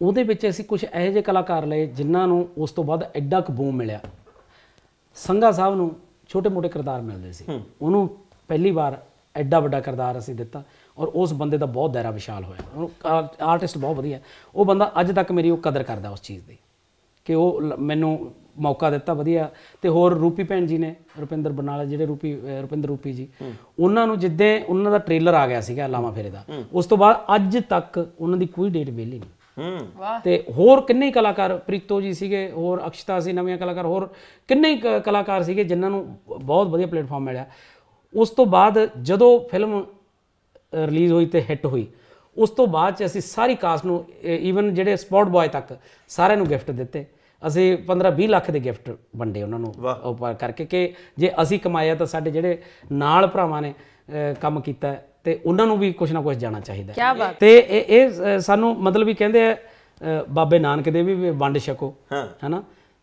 ਉਹਦੇ ਵਿੱਚ ਅਸੀਂ ਕੁਝ ਇਹੋ ਜਿਹੇ ਕਲਾਕਾਰ ਲਏ ਜਿਨ੍ਹਾਂ ਨੂੰ ਉਸ ਤੋਂ ਬਾਅਦ ਐਡਾ ਕੁ ਬੂਮ ਮਿਲਿਆ ਸੰਗਾ ਸਾਹਿਬ ਨੂੰ ਛੋਟੇ-ਮੋਟੇ ਕਿਰਦਾਰ ਮਿਲਦੇ ਸੀ ਉਹਨੂੰ ਪਹਿਲੀ ਵਾਰ ਐਡਾ ਵੱਡਾ ਕਿਰਦਾਰ ਅਸੀਂ ਦਿੱਤਾ ਔਰ ਉਸ ਬੰਦੇ ਦਾ ਬਹੁਤ ਦਾਇਰਾ ਵਿਸ਼ਾਲ ਹੋਇਆ ਉਹ ਆਰਟਿਸਟ ਬਹੁਤ ਵਧੀਆ ਉਹ ਬੰਦਾ ਅੱਜ ਤੱਕ ਮੇਰੀ ਉਹ ਕਦਰ ਕਰਦਾ ਉਸ ਚੀਜ਼ ਦੀ ਕਿ ਉਹ ਮੈਨੂੰ ਮੌਕਾ ਦਿੱਤਾ ਵਧੀਆ ਤੇ ਹੋਰ ਰੂਪੀ ਭੈਣ ਜੀ ਨੇ ਰੁਪਿੰਦਰ ਬਰਨਾਲਾ ਜਿਹੜੇ ਰੂਪੀ ਰੁਪਿੰਦਰ ਰੂਪੀ ਜੀ ਉਹਨਾਂ ਨੂੰ ਜਿੱਦੇ ਉਹਨਾਂ ਦਾ ਟ੍ਰੇਲਰ ਆ ਗਿਆ ਸੀਗਾ ਲਾਮਾ ਫੇਰੇ ਦਾ ਉਸ ਤੋਂ ਬਾਅਦ ਅੱਜ ਤੱਕ ਉਹਨਾਂ ਦੀ ਕੋਈ ਡੇਟ ਵਿਹਲੀ ਨਹੀਂ ਤੇ ਹੋਰ ਕਿੰਨੇ ਕਲਾਕਾਰ ਪ੍ਰੀਤੋ ਜੀ ਸੀਗੇ ਹੋਰ ਅਕਸ਼ਤਾ ਸੀ ਨਵੇਂ ਕਲਾਕਾਰ ਹੋਰ ਕਿੰਨੇ ਕਲਾਕਾਰ ਸੀਗੇ ਜਿਨ੍ਹਾਂ ਨੂੰ ਬਹੁਤ ਵਧੀਆ ਪਲੇਟਫਾਰਮ ਮਿਲਿਆ ਉਸ ਤੋਂ ਬਾਅਦ ਜਦੋਂ ਫਿਲਮ ਰਿਲੀਜ਼ ਹੋਈ ਤੇ ਹਿੱਟ ਹੋਈ ਉਸ ਤੋਂ ਬਾਅਦ ਚ ਅਸੀਂ ਸਾਰੀ ਕਾਸਟ ਨੂੰ ਈਵਨ ਜਿਹੜੇ ਸਪੌਟ ਬॉय ਤੱਕ ਸਾਰਿਆਂ ਨੂੰ ਗਿਫਟ ਦਿੱਤੇ ਅਸੀਂ 15-20 ਲੱਖ ਦੇ ਗਿਫਟ ਵੰਡੇ ਉਹਨਾਂ ਨੂੰ ਉਹ ਕਰਕੇ ਕਿ ਜੇ ਅਸੀਂ ਕਮਾਇਆ ਤਾਂ ਸਾਡੇ ਜਿਹੜੇ ਨਾਲ ਭਰਾਵਾਂ ਨੇ ਕੰਮ ਕੀਤਾ ਤੇ ਉਹਨਾਂ ਨੂੰ ਵੀ ਕੁਝ ਨਾ ਕੁਝ ਜਾਣਾ ਚਾਹੀਦਾ ਤੇ ਇਹ ਸਾਨੂੰ ਮਤਲਬ ਵੀ ਕਹਿੰਦੇ ਆ ਬਾਬੇ ਨਾਨਕ ਦੇ ਵੀ ਵੰਡ ਛਕੋ ਹਨਾ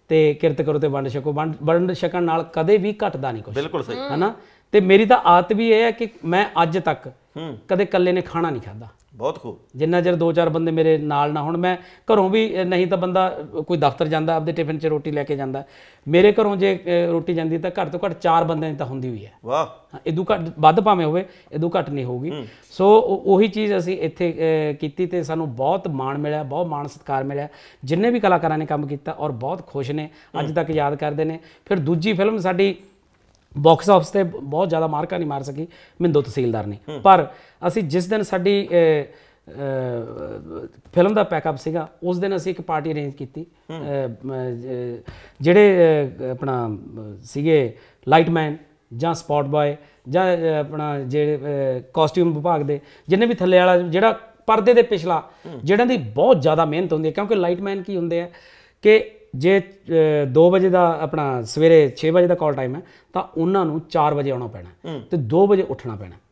ਤੇ ਕਿਰਤ ਕਰੋ ਤੇ ਵੰਡ ਛਕੋ ਵੰਡ ਛਕਣ ਨਾਲ ਕਦੇ ਵੀ ਘਟਦਾ ਨਹੀਂ ਕੁਝ ਬਿਲਕੁਲ ਸਹੀ ਹਨਾ ਤੇ ਮੇਰੀ ਤਾਂ ਆਦਤ ਵੀ ਇਹ ਹੈ ਕਿ ਮੈਂ ਅੱਜ ਤੱਕ ਕਦੇ ਇਕੱਲੇ ਨੇ ਖਾਣਾ ਨਹੀਂ ਖਾਦਾ ਬਹੁਤ ਖੂਬ ਜਿੰਨਾ ਚਿਰ ਦੋ ਚਾਰ ਬੰਦੇ ਮੇਰੇ ਨਾਲ ਨਾ ਹੁਣ ਮੈਂ ਘਰੋਂ ਵੀ ਨਹੀਂ ਤਾਂ ਬੰਦਾ ਕੋਈ ਦਫ਼ਤਰ ਜਾਂਦਾ ਆਪਦੇ ਟਿਫਨ 'ਚ ਰੋਟੀ ਲੈ ਕੇ ਜਾਂਦਾ ਮੇਰੇ ਘਰੋਂ ਜੇ ਰੋਟੀ ਜਾਂਦੀ ਤਾਂ ਘੱਟ ਤੋਂ ਘੱਟ ਚਾਰ ਬੰਦਿਆਂ ਦੀ ਤਾਂ ਹੁੰਦੀ ਹੋਈ ਹੈ ਵਾਹ ਇਦੋਂ ਘੱਟ ਵੱਧ ਭਾਵੇਂ ਹੋਵੇ ਇਦੋਂ ਘੱਟ ਨਹੀਂ ਹੋਊਗੀ ਸੋ ਉਹੀ ਚੀਜ਼ ਅਸੀਂ ਇੱਥੇ ਕੀਤੀ ਤੇ ਸਾਨੂੰ ਬਹੁਤ ਮਾਣ ਮਿਲਿਆ ਬਹੁਤ ਮਾਣ ਸਤਿਕਾਰ ਮਿਲਿਆ ਜਿੰਨੇ ਵੀ ਕਲਾਕਾਰਾਂ ਨੇ ਕੰਮ ਕੀਤਾ ਔਰ ਬਹੁਤ ਖੁਸ਼ ਨੇ ਅੱਜ ਤੱਕ ਯਾਦ ਕਰਦੇ ਨੇ ਫਿਰ ਦੂਜੀ ਫਿਲਮ ਸਾਡੀ ਬਾਕਸ ਆਫਿਸ ਤੇ ਬਹੁਤ ਜ਼ਿਆਦਾ ਮਾਰਕਾ ਨਹੀਂ ਮਾਰ ਸਕੀ ਮਿੰਦੋ ਤਹਿਸੀਲਦਾਰ ਨੇ ਪਰ ਅਸੀਂ ਜਿਸ ਦਿਨ ਸਾਡੀ ਫਿਲਮ ਦਾ ਪੈਕਅਪ ਸੀਗਾ ਉਸ ਦਿਨ ਅਸੀਂ ਇੱਕ ਪਾਰਟੀ ਅਰੇਂਜ ਕੀਤੀ ਜਿਹੜੇ ਆਪਣਾ ਸੀਗੇ ਲਾਈਟਮੈਨ ਜਾਂ ਸਪੌਟ ਬॉय ਜਾਂ ਆਪਣਾ ਜਿਹੜੇ ਕਾਸਟਿਊਮ ਵਿਭਾਗ ਦੇ ਜਿੰਨੇ ਵੀ ਥੱਲੇ ਵਾਲਾ ਜਿਹੜਾ ਪਰਦੇ ਦੇ ਪਿਛਲਾ ਜਿਹੜਾਂ ਦੀ ਬਹੁਤ ਜ਼ਿਆਦਾ ਮਿਹਨਤ ਹੁੰਦੀ ਹੈ ਕਿਉਂਕਿ ਲਾਈਟਮੈਨ ਕੀ ਹੁੰਦੇ ਆ ਕਿ ਜੇ 2 ਵਜੇ ਦਾ ਆਪਣਾ ਸਵੇਰੇ 6 ਵਜੇ ਦਾ ਕਾਲ ਟਾਈਮ ਹੈ ਤਾਂ ਉਹਨਾਂ ਨੂੰ 4 ਵਜੇ ਆਉਣਾ ਪੈਣਾ ਤੇ 2 ਵਜੇ ਉੱਠਣਾ ਪੈਣਾ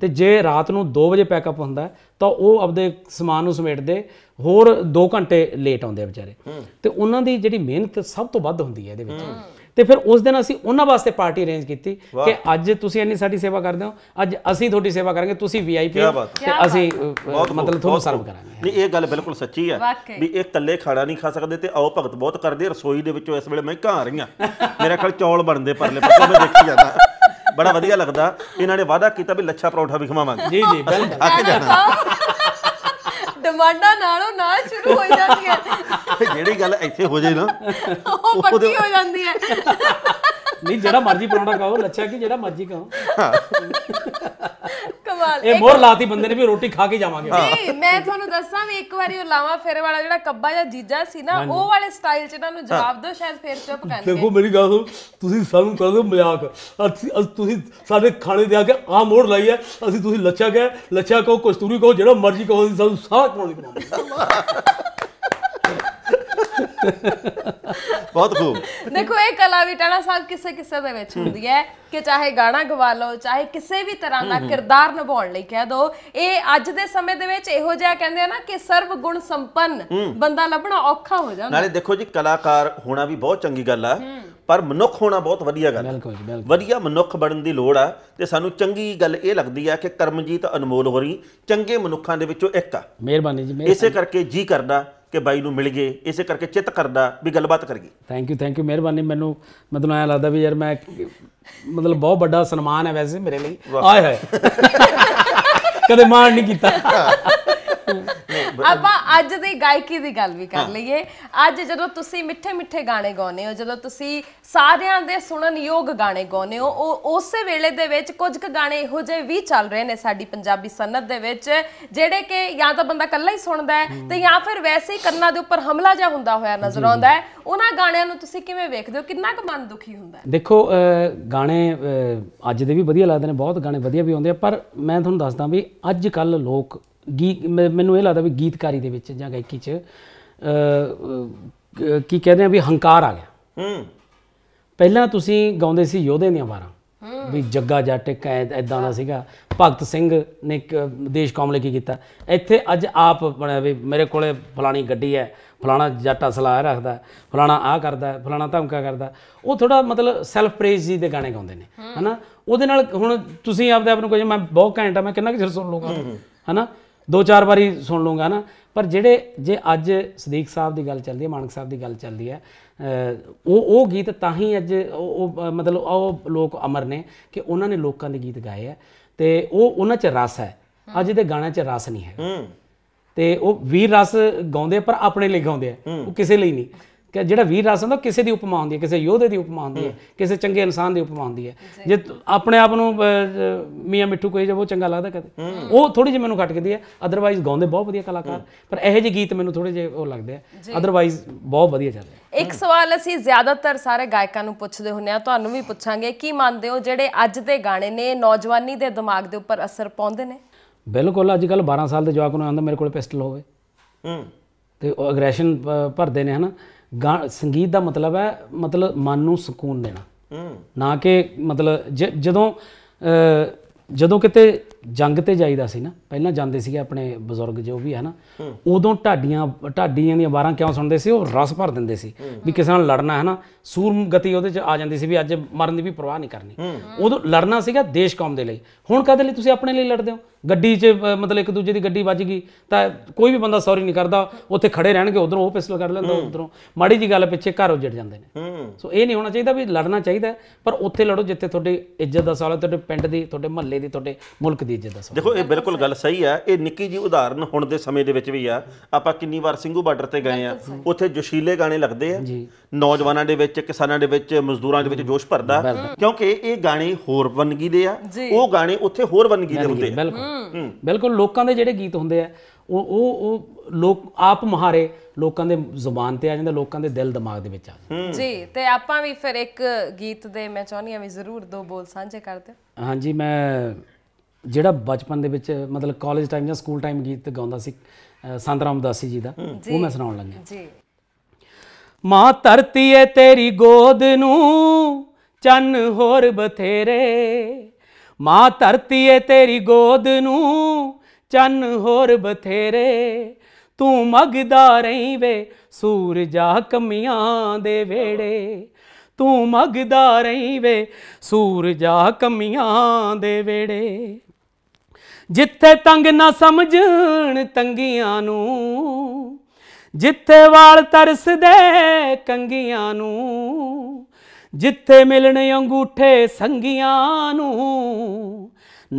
ਤੇ ਜੇ ਰਾਤ ਨੂੰ 2 ਵਜੇ ਪੈਕਅਪ ਹੁੰਦਾ ਤਾਂ ਉਹ ਆਪਦੇ ਸਮਾਨ ਨੂੰ ਸਮੇਟਦੇ ਹੋਰ 2 ਘੰਟੇ ਲੇਟ ਆਉਂਦੇ ਵਿਚਾਰੇ ਤੇ ਉਹਨਾਂ ਦੀ ਜਿਹੜੀ ਮਿਹਨਤ ਸਭ ਤੋਂ ਵੱਧ ਹੁੰਦੀ ਹੈ ਇਹਦੇ ਵਿੱਚ ਤੇ ਫਿਰ ਉਸ ਦਿਨ ਅਸੀਂ ਉਹਨਾਂ ਵਾਸਤੇ ਪਾਰਟੀ ਅਰੇਂਜ ਕੀਤੀ ਕਿ ਅੱਜ ਤੁਸੀਂ ਇੰਨੀ ਸਾਡੀ ਸੇਵਾ ਕਰਦੇ ਹੋ ਅੱਜ ਅਸੀਂ ਤੁਹਾਡੀ ਸੇਵਾ ਕਰਾਂਗੇ ਤੁਸੀਂ ਵੀਆਈਪੀ ਤੇ ਅਸੀਂ ਮਤਲਬ ਤੁਹਾਨੂੰ ਸਰਵ ਕਰਾਂਗੇ ਨਹੀਂ ਇਹ ਗੱਲ ਬਿਲਕੁਲ ਸੱਚੀ ਹੈ ਵੀ ਇਹ ਇਕੱਲੇ ਖਾਣਾ ਨਹੀਂ ਖਾ ਸਕਦੇ ਤੇ ਆਓ ਭਗਤ ਬਹੁਤ ਕਰਦੇ ਰਸੋਈ ਦੇ ਵਿੱਚੋਂ ਇਸ ਵੇਲੇ ਮੈਂ ਘਾਂ ਰਹੀਆਂ ਮੇਰੇ ਖਾਲ ਚੌਲ ਬਣਦੇ ਪਰਲੇ ਪਰ ਮੈਂ ਦੇਖੀ ਜਾਂਦਾ ਬੜਾ ਵਧੀਆ ਲੱਗਦਾ ਇਹਨਾਂ ਨੇ ਵਾਅਦਾ ਕੀਤਾ ਵੀ ਲੱਛਾ ਪਰੌਂਠਾ ਵੀ ਖਵਾਵਾਂਗੇ ਜੀ ਜੀ ਬਿਲਕੁਲ ਡਿਮਾਂਡਾਂ ਨਾਲੋਂ ਨਾਲ ਸ਼ੁਰੂ ਹੋ ਜਾਂਦੀ ਹੈ ਜਿਹੜੀ ਗੱਲ ਇੱਥੇ ਹੋ ਜੇ ਨਾ ਉਹ ਪੱਕੀ ਹੋ ਜਾਂਦੀ ਹੈ ਨਹੀਂ ਜਿਹੜਾ ਮਰਜ਼ੀ ਪਰੌਂਠਾ ਖਾਓ ਲੱਛਾ ਕੀ ਜਿਹੜਾ ਮਰਜ਼ੀ ਖਾਓ ਕਮਾਲ ਇਹ ਮੋਰ ਲਾਤੀ ਬੰਦੇ ਨੇ ਵੀ ਰੋਟੀ ਖਾ ਕੇ ਜਾਵਾਂਗੇ ਜੀ ਮੈਂ ਤੁਹਾਨੂੰ ਦੱਸਾਂ ਵੀ ਇੱਕ ਵਾਰੀ ਉਹ ਲਾਵਾ ਫੇਰ ਵਾਲਾ ਜਿਹੜਾ ਕੱਬਾ ਜਾਂ ਜੀਜਾ ਸੀ ਨਾ ਉਹ ਵਾਲੇ ਸਟਾਈਲ 'ਚ ਇਹਨਾਂ ਨੂੰ ਜਵਾਬ ਦਿਓ ਸ਼ਾਇਦ ਫੇਰ ਚੁੱਪ ਕਰਨਗੇ ਦੇਖੋ ਮੇਰੀ ਗੱਲ ਸੁਣ ਤੁਸੀਂ ਸਾਨੂੰ ਕਰਦੇ ਹੋ ਮਜ਼ਾਕ ਅਸੀਂ ਤੁਸੀਂ ਸਾਡੇ ਖਾਣੇ ਦੇ ਆ ਕੇ ਆ ਮੋੜ ਲਾਈ ਹੈ ਅਸੀਂ ਤੁਸੀਂ ਲੱਛਾ ਕਹੇ ਲੱਛਾ ਕਹੋ ਕਸਤੂਰੀ ਕਹੋ ਜਿਹੜਾ ਮਰਜ਼ੀ ਕਹੋ ਸਾਨੂੰ ਸਾਹ ਬਣਾਉਣੀ ਬਣਾਉਣੀ [LAUGHS] ਬਹੁਤ ਖੂਬ ਦੇਖੋ ਇਹ ਕਲਾ ਵੀ ਟਾਣਾ ਸਾਹਿਬ ਕਿਸੇ ਕਿਸੇ ਦੇ ਵਿੱਚ ਹੁੰਦੀ ਹੈ ਕਿ ਚਾਹੇ ਗਾਣਾ ਗਵਾ ਲਓ ਚਾਹੇ ਕਿਸੇ ਵੀ ਤਰ੍ਹਾਂ ਦਾ ਕਿਰਦਾਰ ਨਿਭਾਉਣ ਲਈ ਕਹਿ ਦੋ ਇਹ ਅੱਜ ਦੇ ਸਮੇਂ ਦੇ ਵਿੱਚ ਇਹੋ ਜਿਹਾ ਕਹਿੰਦੇ ਆ ਨਾ ਕਿ ਸਰਵ ਗੁਣ ਸੰਪੰਨ ਬੰਦਾ ਲੱਭਣਾ ਔਖਾ ਹੋ ਜਾਂਦਾ ਨਾਲੇ ਦੇਖੋ ਜੀ ਕਲਾਕਾਰ ਹੋਣਾ ਵੀ ਬਹੁਤ ਚੰਗੀ ਗੱਲ ਆ ਪਰ ਮਨੁੱਖ ਹੋਣਾ ਬਹੁਤ ਵਧੀਆ ਗੱਲ ਬਿਲਕੁਲ ਬਿਲਕੁਲ ਵਧੀਆ ਮਨੁੱਖ ਬਣਨ ਦੀ ਲੋੜ ਆ ਤੇ ਸਾਨੂੰ ਚੰਗੀ ਗੱਲ ਇਹ ਲੱਗਦੀ ਆ ਕਿ ਕਰਮਜੀਤ ਅਨਮੋਲ ਹੋਰੀ ਚੰਗੇ ਮਨੁੱਖਾਂ ਦੇ ਵਿੱਚੋਂ ਇੱਕ ਆ ਮਿਹਰਬਾਨੀ ਜੀ ਇਸੇ ਕਰਕੇ ਜੀ ਕਰਦਾ ਕਿ ਬਾਈ ਨੂੰ ਮਿਲ ਗਏ ਇਸੇ ਕਰਕੇ ਚਿਤ ਕਰਦਾ ਵੀ ਗੱਲਬਾਤ ਕਰ ਗਈ ਥੈਂਕ ਯੂ ਥੈਂਕ ਯੂ ਮਿਹਰਬਾਨੀ ਮੈਨੂੰ ਮਤਲਬ ਆਇਆ ਲੱਗਦਾ ਵੀ ਯਾਰ ਮੈਂ ਮਤਲਬ ਬਹੁਤ ਵੱਡਾ ਸਨਮਾਨ ਹੈ ਵੈਸੇ ਮੇਰੇ ਲਈ ਆਏ ਹੋਏ ਕਦੇ ਮਾਣ ਨਹੀਂ ਕੀਤਾ [LAUGHS] ਆਪਾਂ ਅੱਜ ਦੀ ਗਾਇਕੀ ਦੀ ਗੱਲ ਵੀ ਕਰ ਲਈਏ ਅੱਜ ਜਦੋਂ ਤੁਸੀਂ ਮਿੱਠੇ ਮਿੱਠੇ ਗਾਣੇ ਗਾਉਨੇ ਹੋ ਜਦੋਂ ਤੁਸੀਂ ਸਾਰਿਆਂ ਦੇ ਸੁਣਨ ਯੋਗ ਗਾਣੇ ਗਾਉਨੇ ਹੋ ਉਹ ਉਸੇ ਵੇਲੇ ਦੇ ਵਿੱਚ ਕੁਝ ਕੁ ਗਾਣੇ ਇਹੋ ਜਿਹੇ ਵੀ ਚੱਲ ਰਹੇ ਨੇ ਸਾਡੀ ਪੰਜਾਬੀ ਸਨਤ ਦੇ ਵਿੱਚ ਜਿਹੜੇ ਕਿ ਜਾਂ ਤਾਂ ਬੰਦਾ ਇਕੱਲਾ ਹੀ ਸੁਣਦਾ ਹੈ ਤੇ ਜਾਂ ਫਿਰ ਵੈਸੇ ਹੀ ਕੰਨਾਂ ਦੇ ਉੱਪਰ ਹਮਲਾ ਜਾ ਹੁੰਦਾ ਹੋਇਆ ਨਜ਼ਰ ਆਉਂਦਾ ਹੈ ਉਹਨਾਂ ਗਾਣਿਆਂ ਨੂੰ ਤੁਸੀਂ ਕਿਵੇਂ ਵੇਖਦੇ ਹੋ ਕਿੰਨਾ ਕੁ ਮਨ ਦੁਖੀ ਹੁੰਦਾ ਹੈ ਦੇਖੋ ਗਾਣੇ ਅੱਜ ਦੇ ਵੀ ਵਧੀਆ ਲੱਗਦੇ ਨੇ ਬਹੁਤ ਗਾਣੇ ਵਧੀਆ ਵੀ ਆਉਂਦੇ ਆ ਪਰ ਮੈਂ ਤੁਹਾਨੂੰ ਦੱਸਦਾ ਵੀ ਅੱਜ ਕੱਲ ਲੋਕ ਗੀਤ ਮੈਨੂੰ ਇਹ ਲੱਗਦਾ ਵੀ ਗੀਤਕਾਰੀ ਦੇ ਵਿੱਚ ਜਾਂ ਗਾਇਕੀ 'ਚ ਕੀ ਕਹਿੰਦੇ ਆ ਵੀ ਹੰਕਾਰ ਆ ਗਿਆ ਹੂੰ ਪਹਿਲਾਂ ਤੁਸੀਂ ਗਾਉਂਦੇ ਸੀ ਯੋਧੇ ਦੀਆਂ ਵਾਰਾਂ ਵੀ ਜੱਗਾ ਜੱਟ ਕੈਦ ਐਦਾਂ ਦਾ ਸੀਗਾ ਭਗਤ ਸਿੰਘ ਨੇ ਇੱਕ ਦੇਸ਼ ਕੌਮ ਲਈ ਕੀ ਕੀਤਾ ਇੱਥੇ ਅੱਜ ਆਪ ਬਣਿਆ ਵੀ ਮੇਰੇ ਕੋਲੇ ਫਲਾਣੀ ਗੱਡੀ ਹੈ ਫਲਾਣਾ ਜੱਟ ਅਸਲਾ ਰੱਖਦਾ ਫਲਾਣਾ ਆ ਕਰਦਾ ਫਲਾਣਾ ਧਮਕਾ ਕਰਦਾ ਉਹ ਥੋੜਾ ਮਤਲਬ ਸੈਲਫ ਪ੍ਰੇਜ਼ ਜੀ ਦੇ ਗਾਣੇ ਗਾਉਂਦੇ ਨੇ ਹਨਾ ਉਹਦੇ ਨਾਲ ਹੁਣ ਤੁਸੀਂ ਆਪਦੇ ਆਪ ਨੂੰ ਕਹੋ ਮੈਂ ਬਹੁਤ ਘੈਂਟ ਆ ਮੈਂ ਕਿੰਨਾ ਕਿ ਚਿਰ ਸੁਣ ਲਊਗਾ ਹਨਾ ਦੋ ਚਾਰ ਵਾਰੀ ਸੁਣ ਲੂੰਗਾ ਨਾ ਪਰ ਜਿਹੜੇ ਜੇ ਅੱਜ ਸਦੀਕ ਸਾਹਿਬ ਦੀ ਗੱਲ ਚੱਲਦੀ ਹੈ ਮਾਨਕ ਸਾਹਿਬ ਦੀ ਗੱਲ ਚੱਲਦੀ ਹੈ ਉਹ ਉਹ ਗੀਤ ਤਾਂ ਹੀ ਅੱਜ ਉਹ ਮਤਲਬ ਉਹ ਲੋਕ ਅਮਰ ਨੇ ਕਿ ਉਹਨਾਂ ਨੇ ਲੋਕਾਂ ਦੇ ਗੀਤ ਗਾਏ ਆ ਤੇ ਉਹ ਉਹਨਾਂ 'ਚ ਰਸ ਹੈ ਅੱਜ ਦੇ ਗਾਣਿਆਂ 'ਚ ਰਸ ਨਹੀਂ ਹੈ ਤੇ ਉਹ ਵੀਰ ਰਸ ਗਾਉਂਦੇ ਪਰ ਆਪਣੇ ਲਈ ਗਾਉਂਦੇ ਆ ਉਹ ਕਿਸੇ ਲਈ ਨਹੀਂ ਕਿ ਜਿਹੜਾ ਵੀਰ ਰਸ ਹੁੰਦਾ ਕਿਸੇ ਦੀ ਉਪਮਾ ਹੁੰਦੀ ਹੈ ਕਿਸੇ ਯੋਧੇ ਦੀ ਉਪਮਾ ਹੁੰਦੀ ਹੈ ਕਿਸੇ ਚੰਗੇ ਇਨਸਾਨ ਦੀ ਉਪਮਾ ਹੁੰਦੀ ਹੈ ਜੇ ਆਪਣੇ ਆਪ ਨੂੰ ਮੀਆਂ ਮਿੱਠੂ ਕੋਈ ਜਬ ਉਹ ਚੰਗਾ ਲੱਗਦਾ ਕਦੇ ਉਹ ਥੋੜੀ ਜਿਹੀ ਮੈਨੂੰ ਘਟ ਹੈ ਅਦਰਵਾਈਜ਼ ਗਾਉਂਦੇ ਬਹੁਤ ਵਧੀਆ ਕਲਾਕਾਰ ਪਰ ਇਹੋ ਜਿਹੇ ਗੀਤ ਮੈਨੂੰ ਥੋੜੇ ਜਿਹੇ ਉਹ ਲੱਗਦੇ ਆ ਅਦਰਵਾਈਜ਼ ਬਹੁਤ ਵਧੀਆ ਚੱਲਦੇ ਇੱਕ ਸਵਾਲ ਅਸੀਂ ਜ਼ਿਆਦਾਤਰ ਸਾਰੇ ਗਾਇਕਾਂ ਨੂੰ ਪੁੱਛਦੇ ਹੁੰਨੇ ਆ ਤੁਹਾਨੂੰ ਵੀ ਪੁੱਛਾਂਗੇ ਕੀ ਮੰਨਦੇ ਹੋ ਜਿਹੜੇ ਅੱਜ ਦੇ ਗਾਣੇ ਨੇ ਨੌਜਵਾਨੀ ਦੇ ਦਿਮਾਗ ਦੇ ਉੱਪਰ ਅਸਰ ਪਾਉਂਦੇ ਨੇ ਬਿਲਕੁਲ ਅੱਜ ਕੱਲ 12 ਸਾਲ ਦੇ ਜਵਾਕ ਨੂੰ ਆਂਦਾ ਮੇਰੇ ਕੋਲ ਪਿਸਟਲ ਹੋਵੇ ਹੂੰ ਤੇ ਉਹ ਅਗਰੈਸ਼ਨ ਭਰਦੇ ਨੇ ਹਨਾ ਸੰਗੀਤ ਦਾ ਮਤਲਬ ਹੈ ਮਤਲਬ ਮਨ ਨੂੰ ਸਕੂਨ ਦੇਣਾ ਨਾ ਕਿ ਮਤਲਬ ਜਦੋਂ ਜਦੋਂ ਕਿਤੇ ਜੰਗ ਤੇ ਜਾਈਦਾ ਸੀ ਨਾ ਪਹਿਲਾਂ ਜਾਂਦੇ ਸੀਗੇ ਆਪਣੇ ਬਜ਼ੁਰਗ ਜੋ ਵੀ ਹੈ ਨਾ ਉਦੋਂ ਢਾਡੀਆਂ ਢਾਡੀਆਂ ਦੀਆਂ ਬਾਰਾਂ ਕਿਉਂ ਸੁਣਦੇ ਸੀ ਉਹ ਰਸ ਭਰ ਦਿੰਦੇ ਸੀ ਵੀ ਕਿਸੇ ਨਾਲ ਲੜਨਾ ਹੈ ਨਾ ਸੂਰਮ ਗਤੀ ਉਹਦੇ ਚ ਆ ਜਾਂਦੀ ਸੀ ਵੀ ਅੱਜ ਮਰਨ ਦੀ ਵੀ ਪਰਵਾਹ ਨਹੀਂ ਕਰਨੀ ਉਦੋਂ ਲੜਨਾ ਸੀਗਾ ਦੇਸ਼ ਕੌਮ ਦੇ ਲਈ ਹੁਣ ਕਦੇ ਲਈ ਤੁਸੀਂ ਆਪਣੇ ਲਈ ਲੜਦੇ ਹੋ ਗੱਡੀ 'ਚ ਮਤਲਬ ਇੱਕ ਦੂਜੇ ਦੀ ਗੱਡੀ ਵੱਜ ਗਈ ਤਾਂ ਕੋਈ ਵੀ ਬੰਦਾ ਸੌਰੀ ਨਹੀਂ ਕਰਦਾ ਉੱਥੇ ਖੜੇ ਰਹਿਣਗੇ ਉਧਰੋਂ ਉਹ ਪਿਸਟਲ ਕਰ ਲੈਂਦਾ ਉਧਰੋਂ ਮਾੜੀ ਜੀ ਗੱਲ ਪਿੱਛੇ ਘਰ ਉਜੜ ਜਾਂਦੇ ਨੇ ਸੋ ਇਹ ਨਹੀਂ ਹੋਣਾ ਚਾਹੀਦਾ ਵੀ ਲੜਨਾ ਚਾਹੀਦਾ ਪਰ ਉੱਥੇ ਲੜੋ ਜਿੱਥੇ ਤੁਹਾਡੀ ਇੱਜ਼ਤ ਦਾ ਸਵਾਲ ਹੈ ਤੁਹਾਡੇ ਪਿੰਡ ਦੀ ਤੁਹਾਡੇ ਮਹੱਲੇ ਦੀ ਤੁਹਾਡੇ ਮੁਲਕ ਦੀ ਇੱਜ਼ਤ ਦਾ ਸਵਾਲ ਦੇਖੋ ਇਹ ਬਿਲਕੁਲ ਗੱਲ ਸਹੀ ਆ ਇਹ ਨਿੱਕੀ ਜੀ ਉਦਾਹਰਨ ਹੁਣ ਦੇ ਸਮੇਂ ਦੇ ਵਿੱਚ ਵੀ ਆ ਆਪਾਂ ਕਿੰਨੀ ਵਾਰ ਸਿੰਘੂ ਬਾਰਡਰ ਤੇ ਗਏ ਆ ਉੱਥੇ ਜੋਸ਼ੀਲੇ ਗਾਣੇ ਲੱਗਦੇ ਆ ਨੌਜਵਾਨਾਂ ਦੇ ਵਿੱਚ ਕਿਸਾਨਾਂ ਦੇ ਵਿੱਚ ਮਜ਼ਦੂਰਾਂ ਦੇ ਵਿੱਚ ਜੋਸ਼ ਭਰਦਾ ਕਿਉਂਕਿ ਇਹ ਗਾਣੇ ਹੋਰ ਵਨਗੀ ਦੇ ਆ ਉਹ ਗਾਣੇ ਉੱਥੇ ਹੋਰ ਵਨਗੀ ਦੇ ਹੁੰਦੇ ਬਿਲਕੁਲ ਬਿਲਕੁਲ ਲੋਕਾਂ ਦੇ ਜਿਹੜੇ ਗੀਤ ਹੁੰਦੇ ਆ ਉਹ ਉਹ ਉਹ ਲੋਕ ਆਪ ਮਹਾਰੇ ਲੋਕਾਂ ਦੇ ਜ਼ੁਬਾਨ ਤੇ ਆ ਜਾਂਦਾ ਲੋਕਾਂ ਦੇ ਦਿਲ ਦਿਮਾਗ ਦੇ ਵਿੱਚ ਆ ਜਾਂਦਾ ਜੀ ਤੇ ਆਪਾਂ ਵੀ ਫਿਰ ਇੱਕ ਗੀਤ ਦੇ ਮੈਂ ਚਾਹੁੰਦੀ ਆ ਵੀ ਜ਼ਰੂਰ ਦੋ ਬੋਲ ਸਾਂਝੇ ਕਰਦੇ ਹਾਂਜੀ ਮੈਂ ਜਿਹੜਾ ਬਚਪਨ ਦੇ ਵਿੱਚ ਮਤਲਬ ਕਾਲਜ ਟਾਈਮ ਜਾਂ ਸਕੂਲ ਟਾਈਮ ਗੀਤ ਗਾਉਂਦਾ ਸੀ ਸੰਤਰਾਮ ਦਾਸੀ ਜੀ ਦਾ ਉਹ ਮੈਂ ਸੁਣਾਉਣ ਲੱਗਿਆ ਜੀ ਮਾਂ ਧਰਤੀ ਏ ਤੇਰੀ ਗੋਦ ਨੂੰ ਚੰਨ ਹੋਰ ਬਥੇਰੇ ਮਾਂ ਧਰਤੀ ਏ ਤੇਰੀ ਗੋਦ ਨੂੰ ਚੰਨ ਹੋਰ ਬਥੇਰੇ ਤੂੰ ਮਗਦਾ ਰਹੀ ਵੇ ਸੂਰਜਾ ਕਮੀਆਂ ਦੇ ਵੇੜੇ ਤੂੰ ਮਗਦਾ ਰਹੀ ਵੇ ਸੂਰਜਾ ਕਮੀਆਂ ਦੇ ਵੇੜੇ ਜਿੱਥੇ ਤੰਗ ਨਾ ਸਮਝਣ ਤੰਗੀਆਂ ਨੂੰ ਜਿੱਥੇ ਵਾਲ ਤਰਸਦੇ ਕੰਗੀਆਂ ਨੂੰ ਜਿੱਥੇ ਮਿਲਣ ਅੰਗੂਠੇ ਸੰਗੀਆਂ ਨੂੰ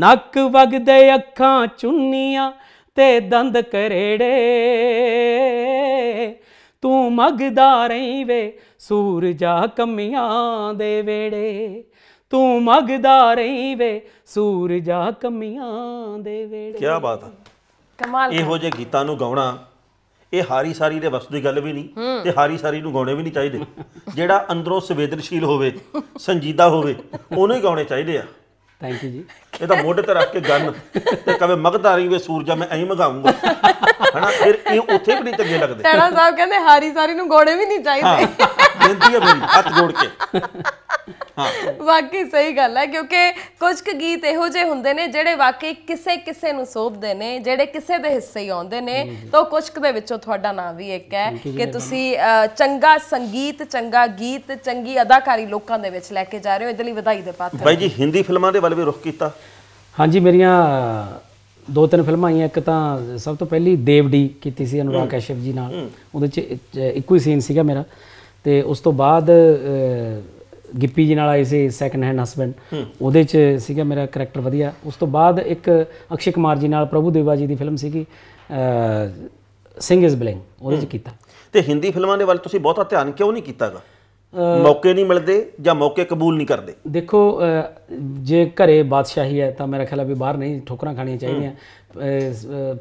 ਨੱਕ ਵਗਦੇ ਅੱਖਾਂ ਚੁੰਨੀਆਂ ਤੇ ਦੰਦ ਕਰੇੜੇ ਤੂੰ ਮਗਦਾ ਰਹੀਂ ਵੇ ਸੂਰਜਾ ਕਮੀਆਂ ਦੇ ਵੇੜੇ ਤੂੰ ਮਗਦਾ ਰਹੀ ਵੇ ਸੂਰਜਾ ਕਮੀਆਂ ਦੇ ਵੇੜੇ ਕੀ ਬਾਤ ਆ ਕਮਾਲ ਇਹੋ ਜੇ ਗੀਤਾਂ ਨੂੰ ਗਾਉਣਾ ਇਹ ਹਾਰੀ ਸਾਰੀ ਦੇ ਵਸ ਦੀ ਗੱਲ ਵੀ ਨਹੀਂ ਤੇ ਹਾਰੀ ਸਾਰੀ ਨੂੰ ਗਾਉਣੇ ਵੀ ਨਹੀਂ ਚਾਹੀਦੇ ਜਿਹੜਾ ਅੰਦਰੋਂ ਸੰਵੇਦਨਸ਼ੀਲ ਹੋਵੇ ਸੰਜੀਦਾ ਹੋਵੇ ਉਹਨੂੰ ਹੀ ਗਾਉਣੇ ਚਾਹੀਦੇ ਆ ਥੈਂਕ ਯੂ ਜੀ ਇਹ ਤਾਂ ਮੋਢੇ ਤੇ ਰੱਖ ਕੇ ਗੰਨ ਤੇ ਕਵੇ ਮਗਦਾ ਰਹੀ ਵੇ ਸੂਰਜਾ ਮੈਂ ਐਂ ਮਗਾਉਂਗਾ ਹਨਾ ਫਿਰ ਇਹ ਉੱਥੇ ਵੀ ਨਹੀਂ ਚੰਗੇ ਲੱਗਦੇ ਟੜਾ ਸਾਹਿਬ ਕਹਿੰਦੇ ਹਾਰੀ ਸਾਰੀ ਨੂੰ ਗੋੜੇ ਵੀ ਨਹੀਂ ਚਾਹੀਦੇ ਬੇਨਤੀ ਹੈ ਮੇਰੀ ਹੱਥ ਜੋੜ ਕੇ ਵਾਕਈ ਸਹੀ ਗੱਲ ਹੈ ਕਿਉਂਕਿ ਕੁਝ ਕੁ ਗੀਤ ਇਹੋ ਜਿਹੇ ਹੁੰਦੇ ਨੇ ਜਿਹੜੇ ਵਾਕਈ ਕਿਸੇ ਕਿਸੇ ਨੂੰ ਸੋਭਦੇ ਨੇ ਜਿਹੜੇ ਕਿਸੇ ਦੇ ਹਿੱਸੇ ਹੀ ਆਉਂਦੇ ਨੇ ਤਾਂ ਕੁਝ ਕੁ ਦੇ ਵਿੱਚੋਂ ਤੁਹਾਡਾ ਨਾਮ ਵੀ ਇੱਕ ਹੈ ਕਿ ਤੁਸੀਂ ਚੰਗਾ ਸੰਗੀਤ ਚੰਗਾ ਗੀਤ ਚੰਗੀ ਅਦਾਕਾਰੀ ਲੋਕਾਂ ਦੇ ਵਿੱਚ ਲੈ ਕੇ ਜਾ ਰਹੇ ਹੋ ਇਹਦੇ ਲਈ ਵਧਾਈ ਦੇ ਪਾਤਰ ਬਾਈ ਜੀ ਹਿੰਦੀ ਫਿਲਮਾਂ ਦੇ ਵੱਲ ਵੀ ਰੁਖ ਕੀਤਾ ਹਾਂਜੀ ਮੇਰੀਆਂ ਦੋ ਤਿੰਨ ਫਿਲਮਾਂ ਆਈਆਂ ਇੱਕ ਤਾਂ ਸਭ ਤੋਂ ਪਹਿਲੀ ਦੇਵਡੀ ਕੀਤੀ ਸੀ ਅਨੁਰਾਗ ਕਸ਼ਪ ਜੀ ਨਾਲ ਉਹਦੇ ਵਿੱਚ ਇੱਕੋ ਹੀ ਸੀਨ ਸੀਗਾ ਮੇਰਾ ਤੇ ਉਸ ਤੋਂ ਬਾਅਦ ਗਿੱਪੀ ਜੀ ਨਾਲ ਆਏ ਸੀ ਸੈਕੰਡ ਹੈਂਡ ਹਸਬੰਡ ਉਹਦੇ ਚ ਸੀਗਾ ਮੇਰਾ ਕੈਰੈਕਟਰ ਵਧੀਆ ਉਸ ਤੋਂ ਬਾਅਦ ਇੱਕ ਅਕਸ਼ੇ ਕੁਮਾਰ ਜੀ ਨਾਲ ਪ੍ਰਭੂ ਦੇਵਾ ਜੀ ਦੀ ਫਿਲਮ ਸੀਗੀ ਸਿੰਘ ਇਜ਼ ਬਲਿੰਗ ਉਹਦੇ ਚ ਕੀਤਾ ਤੇ ਹਿੰਦੀ ਫਿਲਮਾਂ ਦੇ ਵੱਲ ਤੁਸੀਂ ਬਹੁਤਾ ਧਿਆਨ ਕਿਉਂ ਨਹੀਂ ਕੀਤਾਗਾ ਮੌਕੇ ਨਹੀਂ ਮਿਲਦੇ ਜਾਂ ਮੌਕੇ ਕਬੂਲ ਨਹੀਂ ਕਰਦੇ ਦੇਖੋ ਜੇ ਘਰੇ ਬਾਦਸ਼ਾਹੀ ਹੈ ਤਾਂ ਮੇਰਾ ਖਿਆਲ ਹੈ ਵੀ ਬਾਹਰ ਨਹੀਂ ਠੋਕਰਾਂ ਖਾਣੀਆਂ ਚਾਹੀਦੀਆਂ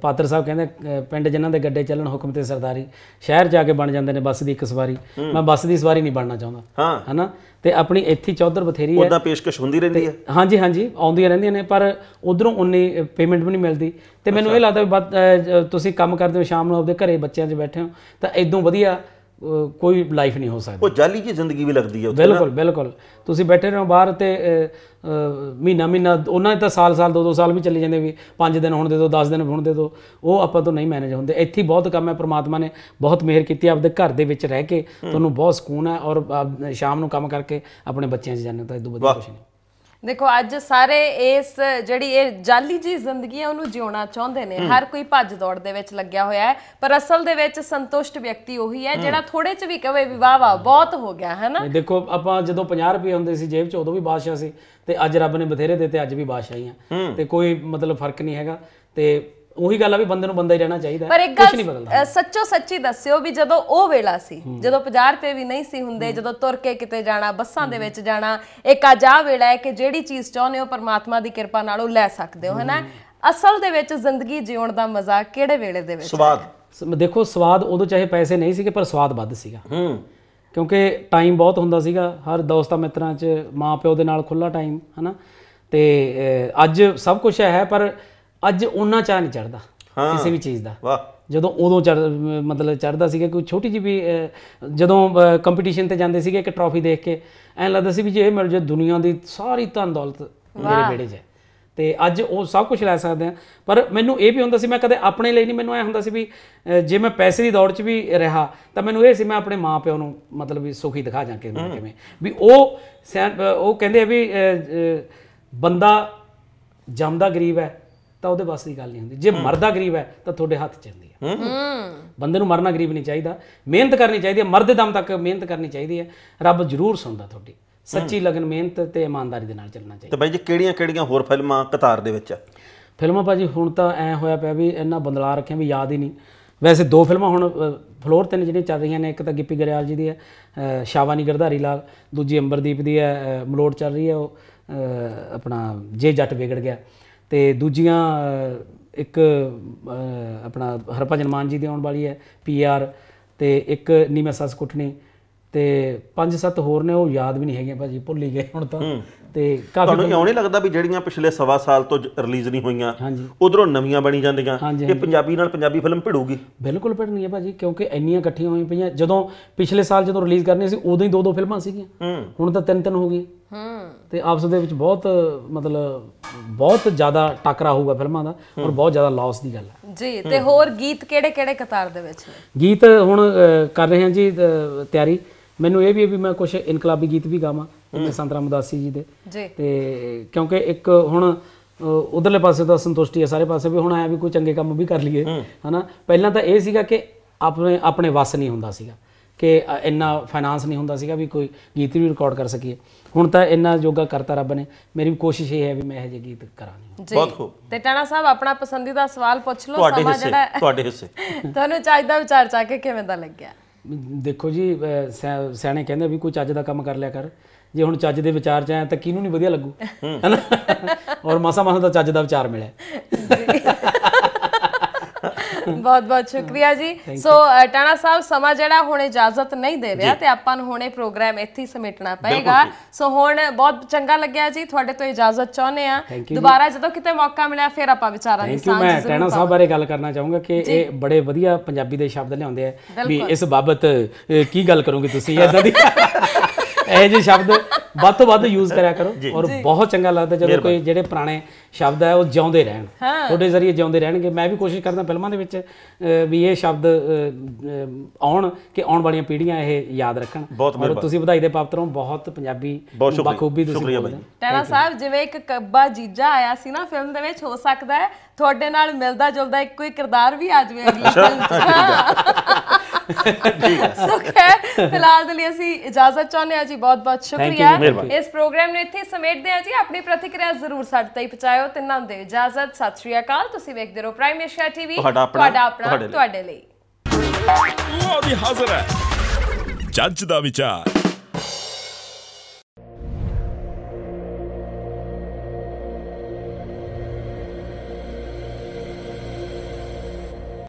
ਪਾਤਰ ਸਾਹਿਬ ਕਹਿੰਦੇ ਪਿੰਡ ਜਿਨ੍ਹਾਂ ਦੇ ਗੱਡੇ ਚੱਲਣ ਹੁਕਮ ਤੇ ਸਰਦਾਰੀ ਸ਼ਹਿਰ ਜਾ ਕੇ ਬਣ ਜਾਂਦੇ ਨੇ ਬੱਸ ਦੀ ਇੱਕ ਸਵਾਰੀ ਮੈਂ ਬੱਸ ਦੀ ਸਵਾਰੀ ਨਹੀਂ ਬਣਨਾ ਚਾਹੁੰਦਾ ਹਾਂ ਹਨਾ ਤੇ ਆਪਣੀ ਇੱਥੇ ਚੌਧਰ ਬਥੇਰੀ ਹੈ ਉਹਦਾ ਪੇਸ਼ਕਸ਼ ਹੁੰਦੀ ਰਹਿੰਦੀ ਹੈ ਹਾਂਜੀ ਹਾਂਜੀ ਆਉਂਦੀਆਂ ਰਹਿੰਦੀਆਂ ਨੇ ਪਰ ਉਧਰੋਂ ਉਨੀ ਪੇਮੈਂਟ ਵੀ ਨਹੀਂ ਮਿਲਦੀ ਤੇ ਮੈਨੂੰ ਇਹ ਲੱਗਦਾ ਵੀ ਤੁਸੀਂ ਕੰਮ ਕਰਦੇ ਹੋ ਸ਼ਾਮ ਨੂੰ ਆਪਦੇ ਘਰੇ ਬੱਚਿਆਂ 'ਚ ਬੈਠੇ ਹੋ ਤਾਂ ਇਦੋਂ ਵਧੀਆ ਕੋਈ ਲਾਈਫ ਨਹੀਂ ਹੋ ਸਕਦੀ ਉਹ ਜਾਲੀ ਜੀ ਜ਼ਿੰਦਗੀ ਵੀ ਲੱਗਦੀ ਹੈ ਉੱਥੇ ਬਿਲਕੁਲ ਬਿਲਕੁਲ ਤੁਸੀਂ ਬੈਠੇ ਰਹੋ ਬਾਹਰ ਤੇ ਮਹੀਨਾ ਮਹੀਨਾ ਉਹਨਾਂ ਦੇ ਤਾਂ ਸਾਲ ਸਾਲ ਦੋ ਦੋ ਸਾਲ ਵੀ ਚੱਲੇ ਜਾਂਦੇ ਵੀ 5 ਦਿਨ ਹੁਣ ਦੇ ਦੋ 10 ਦਿਨ ਹੁਣ ਦੇ ਦੋ ਉਹ ਆਪਾਂ ਤੋਂ ਨਹੀਂ ਮੈਨੇਜ ਹੁੰਦੇ ਇੱਥੇ ਬਹੁਤ ਕੰਮ ਹੈ ਪ੍ਰਮਾਤਮਾ ਨੇ ਬਹੁਤ ਮਿਹਰ ਕੀਤੀ ਆਪਦੇ ਘਰ ਦੇ ਵਿੱਚ ਰਹਿ ਕੇ ਤੁਹਾਨੂੰ ਬਹੁਤ ਸਕੂਨ ਹੈ ਔਰ ਸ਼ਾਮ ਨੂੰ ਕੰਮ ਕਰਕੇ ਆਪਣੇ ਬੱਚਿਆਂ 'ਚ ਜਾਣੇ ਤਾਂ ਇਦੋਂ ਵਧੀਆ ਕੁਝ ਨਹੀਂ ਦੇਖੋ ਅੱਜ ਸਾਰੇ ਇਸ ਜਿਹੜੀ ਇਹ ਜਾਲੀ ਜੀ ਜ਼ਿੰਦਗੀ ਹੈ ਉਹਨੂੰ ਜਿਉਣਾ ਚਾਹੁੰਦੇ ਨੇ ਹਰ ਕੋਈ ਭੱਜ ਦੌੜ ਦੇ ਵਿੱਚ ਲੱਗਿਆ ਹੋਇਆ ਹੈ ਪਰ ਅਸਲ ਦੇ ਵਿੱਚ ਸੰਤੁਸ਼ਟ ਵਿਅਕਤੀ ਉਹੀ ਹੈ ਜਿਹੜਾ ਥੋੜੇ ਚ ਵੀ ਕਵੇ ਵਿਵਾਹ ਵਾ ਬਹੁਤ ਹੋ ਗਿਆ ਹੈ ਨਾ ਦੇਖੋ ਆਪਾਂ ਜਦੋਂ 50 ਰੁਪਏ ਹੁੰਦੇ ਸੀ ਜੇਬ ਚ ਉਦੋਂ ਵੀ ਬਾਦਸ਼ਾਹ ਸੀ ਤੇ ਅੱਜ ਰੱਬ ਨੇ ਬਥੇਰੇ ਦਿੱਤੇ ਅੱਜ ਵੀ ਬਾਦਸ਼ਾਹੀਆਂ ਤੇ ਕੋਈ ਮਤਲਬ ਫਰਕ ਨਹੀਂ ਹੈਗਾ ਤੇ ਉਹੀ ਗੱਲ ਆ ਵੀ ਬੰਦੇ ਨੂੰ ਬੰਦਾ ਹੀ ਰਹਿਣਾ ਚਾਹੀਦਾ ਕੁਝ ਨਹੀਂ ਬਦਲਦਾ ਸੱਚੋ ਸੱਚੀ ਦੱਸਿਓ ਵੀ ਜਦੋਂ ਉਹ ਵੇਲਾ ਸੀ ਜਦੋਂ 50 ਰੁਪਏ ਵੀ ਨਹੀਂ ਸੀ ਹੁੰਦੇ ਜਦੋਂ ਤੁਰ ਕੇ ਕਿਤੇ ਜਾਣਾ ਬੱਸਾਂ ਦੇ ਵਿੱਚ ਜਾਣਾ ਇੱਕ ਜਾ ਵੇਲਾ ਹੈ ਕਿ ਜਿਹੜੀ ਚੀਜ਼ ਚਾਹੁੰਦੇ ਹੋ ਪਰਮਾਤਮਾ ਦੀ ਕਿਰਪਾ ਨਾਲ ਉਹ ਲੈ ਸਕਦੇ ਹੋ ਹੈਨਾ ਅਸਲ ਦੇ ਵਿੱਚ ਜ਼ਿੰਦਗੀ ਜਿਉਣ ਦਾ ਮਜ਼ਾ ਕਿਹੜੇ ਵੇਲੇ ਦੇ ਵਿੱਚ ਸਵਾਦ ਦੇਖੋ ਸਵਾਦ ਉਦੋਂ ਚਾਹੇ ਪੈਸੇ ਨਹੀਂ ਸੀਗੇ ਪਰ ਸਵਾਦ ਵੱਧ ਸੀਗਾ ਹੂੰ ਕਿਉਂਕਿ ਟਾਈਮ ਬਹੁਤ ਹੁੰਦਾ ਸੀਗਾ ਹਰ ਦੋਸਤਾਂ ਮਿੱਤਰਾਂ 'ਚ ਮਾਪਿਓ ਦੇ ਨਾਲ ਖੁੱਲਾ ਟਾਈਮ ਹਨਾ ਤੇ ਅੱਜ ਸਭ ਕੁਝ ਹੈ ਪਰ ਅੱਜ ਉਹਨਾਂ ਚਾਹ ਨਹੀਂ ਚੜਦਾ ਕਿਸੇ ਵੀ ਚੀਜ਼ ਦਾ ਵਾਹ ਜਦੋਂ ਉਦੋਂ ਚੜ ਮਤਲਬ ਚੜਦਾ ਸੀਗਾ ਕੋਈ ਛੋਟੀ ਜੀ ਵੀ ਜਦੋਂ ਕੰਪੀਟੀਸ਼ਨ ਤੇ ਜਾਂਦੇ ਸੀਗੇ ਇੱਕ ਟਰੋਫੀ ਦੇਖ ਕੇ ਐਂ ਲੱਗਦਾ ਸੀ ਵੀ ਜੇ ਇਹ ਮਿਲ ਜੇ ਦੁਨੀਆ ਦੀ ਸਾਰੀ ਧਨ ਦੌਲਤ ਮੇਰੇ ਵੇੜੇ 'ਚ ਹੈ ਤੇ ਅੱਜ ਉਹ ਸਭ ਕੁਝ ਲੈ ਸਕਦੇ ਆ ਪਰ ਮੈਨੂੰ ਇਹ ਵੀ ਹੁੰਦਾ ਸੀ ਮੈਂ ਕਦੇ ਆਪਣੇ ਲਈ ਨਹੀਂ ਮੈਨੂੰ ਐ ਹੁੰਦਾ ਸੀ ਵੀ ਜੇ ਮੈਂ ਪੈਸੇ ਦੀ ਦੌੜ 'ਚ ਵੀ ਰਹਾ ਤਾਂ ਮੈਨੂੰ ਇਹ ਸੀ ਮੈਂ ਆਪਣੇ ਮਾਪਿਆਂ ਨੂੰ ਮਤਲਬ ਵੀ ਸੁਖੀ ਦਿਖਾ ਜਾਂ ਕਿ ਕਿਵੇਂ ਵੀ ਉਹ ਉਹ ਕਹਿੰਦੇ ਆ ਵੀ ਬੰਦਾ ਜੰਮਦਾ ਗਰੀਬ ਹੈ ਤਾਂ ਉਹਦੇ ਵਾਸਤੇ ਦੀ ਗੱਲ ਨਹੀਂ ਹੁੰਦੀ ਜੇ ਮਰਦਾ ਗਰੀਬ ਹੈ ਤਾਂ ਤੁਹਾਡੇ ਹੱਥ ਚੰਦੀ ਹੈ ਹੂੰ ਬੰਦੇ ਨੂੰ ਮਰਨਾ ਗਰੀਬ ਨਹੀਂ ਚਾਹੀਦਾ ਮਿਹਨਤ ਕਰਨੀ ਚਾਹੀਦੀ ਹੈ ਮਰਦੇ ਦਮ ਤੱਕ ਮਿਹਨਤ ਕਰਨੀ ਚਾਹੀਦੀ ਹੈ ਰੱਬ ਜ਼ਰੂਰ ਸੁਣਦਾ ਤੁਹਾਡੀ ਸੱਚੀ ਲਗਨ ਮਿਹਨਤ ਤੇ ਇਮਾਨਦਾਰੀ ਦੇ ਨਾਲ ਚੱਲਣਾ ਚਾਹੀਦਾ ਤੇ ਬਾਈ ਜੀ ਕਿਹੜੀਆਂ ਕਿਹੜੀਆਂ ਹੋਰ ਫਿਲਮਾਂ ਕਤਾਰ ਦੇ ਵਿੱਚ ਆ ਫਿਲਮਾਂ ਭਾਜੀ ਹੁਣ ਤਾਂ ਐ ਹੋਇਆ ਪਿਆ ਵੀ ਇੰਨਾ ਬੰਦਲਾ ਰੱਖਿਆ ਵੀ ਯਾਦ ਹੀ ਨਹੀਂ ਵੈਸੇ ਦੋ ਫਿਲਮਾਂ ਹੁਣ ਫਲੋਰ ਤੇ ਜਿਹੜੀਆਂ ਚੱਲ ਰਹੀਆਂ ਨੇ ਇੱਕ ਤਾਂ ਗਿੱਪੀ ਗਰੇਵਾਲ ਜੀ ਦੀ ਹੈ ਸ਼ਾਵਾਨੀ ਗਰਧਾਰੀ ਲਾਲ ਦੂਜੀ ਅੰਬਰਦੀਪ ਦੀ ਹੈ ਮਲੋਟ ਚੱਲ ਰਹੀ ਹੈ ਉਹ ਆਪਣਾ ਜੇ ਜੱਟ ਵਿਗੜ ਗਿਆ ਤੇ ਦੂਜੀਆਂ ਇੱਕ ਆਪਣਾ ਹਰਭਜਨ ਮਾਨ ਜੀ ਦੀ ਆਉਣ ਵਾਲੀ ਹੈ ਪੀਆਰ ਤੇ ਇੱਕ ਨੀਮਾ ਸਸ ਕੁੱਟਣੀ ਤੇ ਪੰਜ ਸੱਤ ਹੋਰ ਨੇ ਉਹ ਯਾਦ ਵੀ ਨਹੀਂ ਹੈਗੇ ਭਾਜੀ ਭੁੱਲ ਹੀ ਗਏ ਹੁਣ ਤਾਂ ਤੇ ਕਾਫੀ ਤੁਹਾਨੂੰ ਇਉਂ ਨਹੀਂ ਲੱਗਦਾ ਵੀ ਜਿਹੜੀਆਂ ਪਿਛਲੇ ਸਵਾ ਸਾਲ ਤੋਂ ਰਿਲੀਜ਼ ਨਹੀਂ ਹੋਈਆਂ ਉਧਰੋਂ ਨਵੀਆਂ ਬਣੀ ਜਾਂਦੀਆਂ ਇਹ ਪੰਜਾਬੀ ਨਾਲ ਪੰਜਾਬੀ ਫਿਲਮ ਭਿੜੂਗੀ ਬਿਲਕੁਲ ਭਿੜਨੀ ਹੈ ਭਾਜੀ ਕਿਉਂਕਿ ਇੰਨੀਆਂ ਇਕੱਠੀਆਂ ਹੋਈਆਂ ਪਈਆਂ ਜਦੋਂ ਪਿਛਲੇ ਸਾਲ ਜਦੋਂ ਰਿਲੀਜ਼ ਕਰਨੀ ਸੀ ਉਦੋਂ ਹੀ ਦੋ ਦੋ ਫਿਲਮਾਂ ਸੀਗੀਆਂ ਹੁਣ ਤਾਂ ਤਿੰਨ ਤਿੰਨ ਹੋ ਗਈਆਂ ਹੂੰ ਤੇ ਆਪਸ ਦੇ ਵਿੱਚ ਬਹੁਤ ਮਤਲਬ ਬਹੁਤ ਜ਼ਿਆਦਾ ਟਕਰਾ ਹੋਊਗਾ ਫਿਲਮਾਂ ਦਾ ਔਰ ਬਹੁਤ ਜ਼ਿਆਦਾ ਲਾਸ ਦੀ ਗੱਲ ਹੈ ਜੀ ਤੇ ਹੋਰ ਗੀਤ ਕਿਹੜੇ ਕਿਹੜੇ ਕਤਾਰ ਦੇ ਵਿੱਚ ਗੀਤ ਹੁਣ ਕਰ ਰਹੇ ਹਾਂ ਜੀ ਤਿਆਰੀ ਮੈਨੂੰ ਇਹ ਵੀ ਵੀ ਮੈਂ ਕੁਝ ਇਨਕਲਾਬੀ ਗੀਤ ਵੀ ਗਾਵਾਂ ਜਿਵੇਂ ਸੰਤਰਾ ਮਦਾਸੀ ਜੀ ਦੇ ਜੀ ਤੇ ਕਿਉਂਕਿ ਇੱਕ ਹੁਣ ਉਧਰਲੇ ਪਾਸੇ ਤਾਂ ਸੰਤੁਸ਼ਟੀ ਹੈ ਸਾਰੇ ਪਾਸੇ ਵੀ ਹੁਣ ਆਇਆ ਵੀ ਕੋਈ ਚੰਗੇ ਕੰਮ ਵੀ ਕਰ ਲਈਏ ਹਨਾ ਪਹਿਲਾਂ ਤਾਂ ਇਹ ਸੀਗਾ ਕਿ ਆਪਣੇ ਆਪਣੇ ਵਸ ਨਹੀਂ ਹੁੰਦਾ ਸੀਗਾ ਕਿ ਇੰਨਾ ਫਾਈਨਾਂਸ ਨਹੀਂ ਹੁੰਦਾ ਸੀਗਾ ਵੀ ਕੋਈ ਗੀਤ ਵੀ ਰਿਕਾਰਡ ਕਰ ਸਕੀਏ ਹੁਣ ਤਾਂ ਇੰਨਾ ਜੋਗਾ ਕਰਤਾ ਰੱਬ ਨੇ ਮੇਰੀ ਵੀ ਕੋਸ਼ਿਸ਼ ਇਹ ਹੈ ਵੀ ਮੈਂ ਇਹ ਜਿਹੇ ਗੀਤ ਕਰਾਂ ਬਹੁਤ ਖੂਬ ਤੇ ਟਾਣਾ ਸਾਹਿਬ ਆਪਣਾ ਪਸੰਦੀਦਾ ਸਵਾਲ ਪੁੱਛ ਲਓ ਸਮਾਂ ਜਿਹੜਾ ਤੁਹਾਡੇ ਹਿੱਸੇ ਤੁਹਾਨੂੰ ਚੱਜ ਦਾ ਵਿਚਾਰ ਚਾ ਕੇ ਕਿਵੇਂ ਦਾ ਲੱਗਿਆ ਦੇਖੋ ਜੀ ਸਿਆਣੇ ਕਹਿੰਦੇ ਵੀ ਕੋਈ ਚੱਜ ਦਾ ਕੰਮ ਕਰ ਲਿਆ ਕਰ ਜੇ ਹੁਣ ਚੱਜ ਦੇ ਵਿਚਾਰ ਚ ਆਇਆ ਤਾਂ ਕਿਹਨੂੰ ਨਹੀਂ ਵਧੀਆ ਲੱਗੂ ਹੈਨਾ ਔਰ ਮਾਸਾ ਮਾਸਾ ਦਾ ਚੱਜ ਦਾ ਵਿਚਾਰ ਮਿਲਿਆ ਬਹੁਤ ਬਹੁਤ ਸ਼ੁਕਰੀਆ ਜੀ ਸੋ ਟਾਣਾ ਸਾਹਿਬ ਸਮਾਂ ਜਿਹੜਾ ਹੁਣ ਇਜਾਜ਼ਤ ਨਹੀਂ ਦੇ ਰਿਹਾ ਤੇ ਆਪਾਂ ਨੂੰ ਹੁਣੇ ਪ੍ਰੋਗਰਾਮ ਇੱਥੇ ਹੀ ਸਮੇਟਣਾ ਪਏਗਾ ਸੋ ਹੁਣ ਬਹੁਤ ਚੰਗਾ ਲੱਗਿਆ ਜੀ ਤੁਹਾਡੇ ਤੋਂ ਇਜਾਜ਼ਤ ਚਾਹੁੰਦੇ ਆ ਦੁਬਾਰਾ ਜਦੋਂ ਕਿਤੇ ਮੌਕਾ ਮਿਲਿਆ ਫਿਰ ਆਪਾਂ ਵਿਚਾਰਾਂ ਦੀ ਸਾਂਝ ਜ਼ਰੂਰ ਮੈਂ ਟਾਣਾ ਸਾਹਿਬ ਬਾਰੇ ਗੱਲ ਕਰਨਾ ਚਾਹੂੰਗਾ ਕਿ ਇਹ ਬੜੇ ਵਧੀਆ ਪੰਜਾਬੀ ਦੇ ਸ਼ਬਦ ਲਿਆਉਂਦੇ ਆ ਵੀ ਇਸ ਬਾਬਤ ਕੀ ਗੱਲ ਕਰੋਗੇ ਤੁਸੀਂ ਇਦਾਂ ਦੀ [LAUGHS] ਇਹ ਜੇ ਸ਼ਬਦ ਵੱਧ ਤੋਂ ਵੱਧ ਯੂਜ਼ ਕਰਿਆ ਕਰੋ ਔਰ ਬਹੁਤ ਚੰਗਾ ਲੱਗਦਾ ਜਦੋਂ ਕੋਈ ਜਿਹੜੇ ਪੁਰਾਣੇ ਸ਼ਬਦ ਆ ਉਹ ਜਿਉਂਦੇ ਰਹਿਣ ਤੁਹਾਡੇ ਜ਼ਰੀਏ ਜਿਉਂਦੇ ਰਹਿਣਗੇ ਮੈਂ ਵੀ ਕੋਸ਼ਿਸ਼ ਕਰਦਾ ਫਿਲਮਾਂ ਦੇ ਵਿੱਚ ਵੀ ਇਹ ਸ਼ਬਦ ਆਉਣ ਕਿ ਆਉਣ ਵਾਲੀਆਂ ਪੀੜ੍ਹੀਆਂ ਇਹ ਯਾਦ ਰੱਖਣ ਔਰ ਤੁਸੀਂ ਵਧਾਈ ਦੇ ਪਾਤਰੋਂ ਬਹੁਤ ਪੰਜਾਬੀ ਬਖੂਬੀ ਤੁਸੀਂ ਸ਼ੁਕਰੀਆ ਬਾਈ ਟੈਨਾ ਸਾਹਿਬ ਜਿਵੇਂ ਇੱਕ ਕੱਬਾ ਜੀਜਾ ਆਇਆ ਸੀ ਨਾ ਫਿਲਮ ਦੇ ਵਿੱਚ ਹੋ ਸਕਦਾ ਹੈ ਤੁਹਾਡੇ ਨਾਲ ਮਿਲਦਾ ਜੁਲਦਾ ਇੱਕੋ ਹੀ ਕਿਰਦਾਰ ਵੀ ਆ ਜਾਵੇ ਅਗਲੀ ਫਿਲਮ 'ਚ ਸੋ ਖੈਰ ਫਿਲਹਾਲ ਦੇ ਲਈ ਅਸੀਂ ਇਜਾਜ਼ਤ ਚਾਹੁੰਦੇ ਹਾਂ ਜੀ ਬਹੁਤ ਬਹੁਤ ਸ਼ੁਕਰੀਆ ਇਸ ਪ੍ਰੋਗਰਾਮ ਨੂੰ ਇੱਥੇ ਸਮੇਟਦੇ ਹਾਂ ਜੀ ਆਪਣੀ ਪ੍ਰਤੀਕਿਰਿਆ ਜ਼ਰੂਰ ਸਾਡੇ ਤਾਈ ਪਹੁੰਚਾਓ ਤਿੰਨਾਂ ਦੇ ਇਜਾਜ਼ਤ ਸਤਿ ਸ਼੍ਰੀ ਅਕਾਲ ਤੁਸੀਂ ਵੇਖਦੇ ਰਹੋ ਪ੍ਰਾਈਮ ਏਸ਼ੀਆ ਟੀਵੀ ਤੁਹਾਡਾ ਆਪਣਾ ਤੁਹਾਡੇ ਲਈ ਉਹ ਵੀ ਹਾਜ਼ਰ ਹੈ ਜੱਜ ਦਾ ਵਿਚਾਰ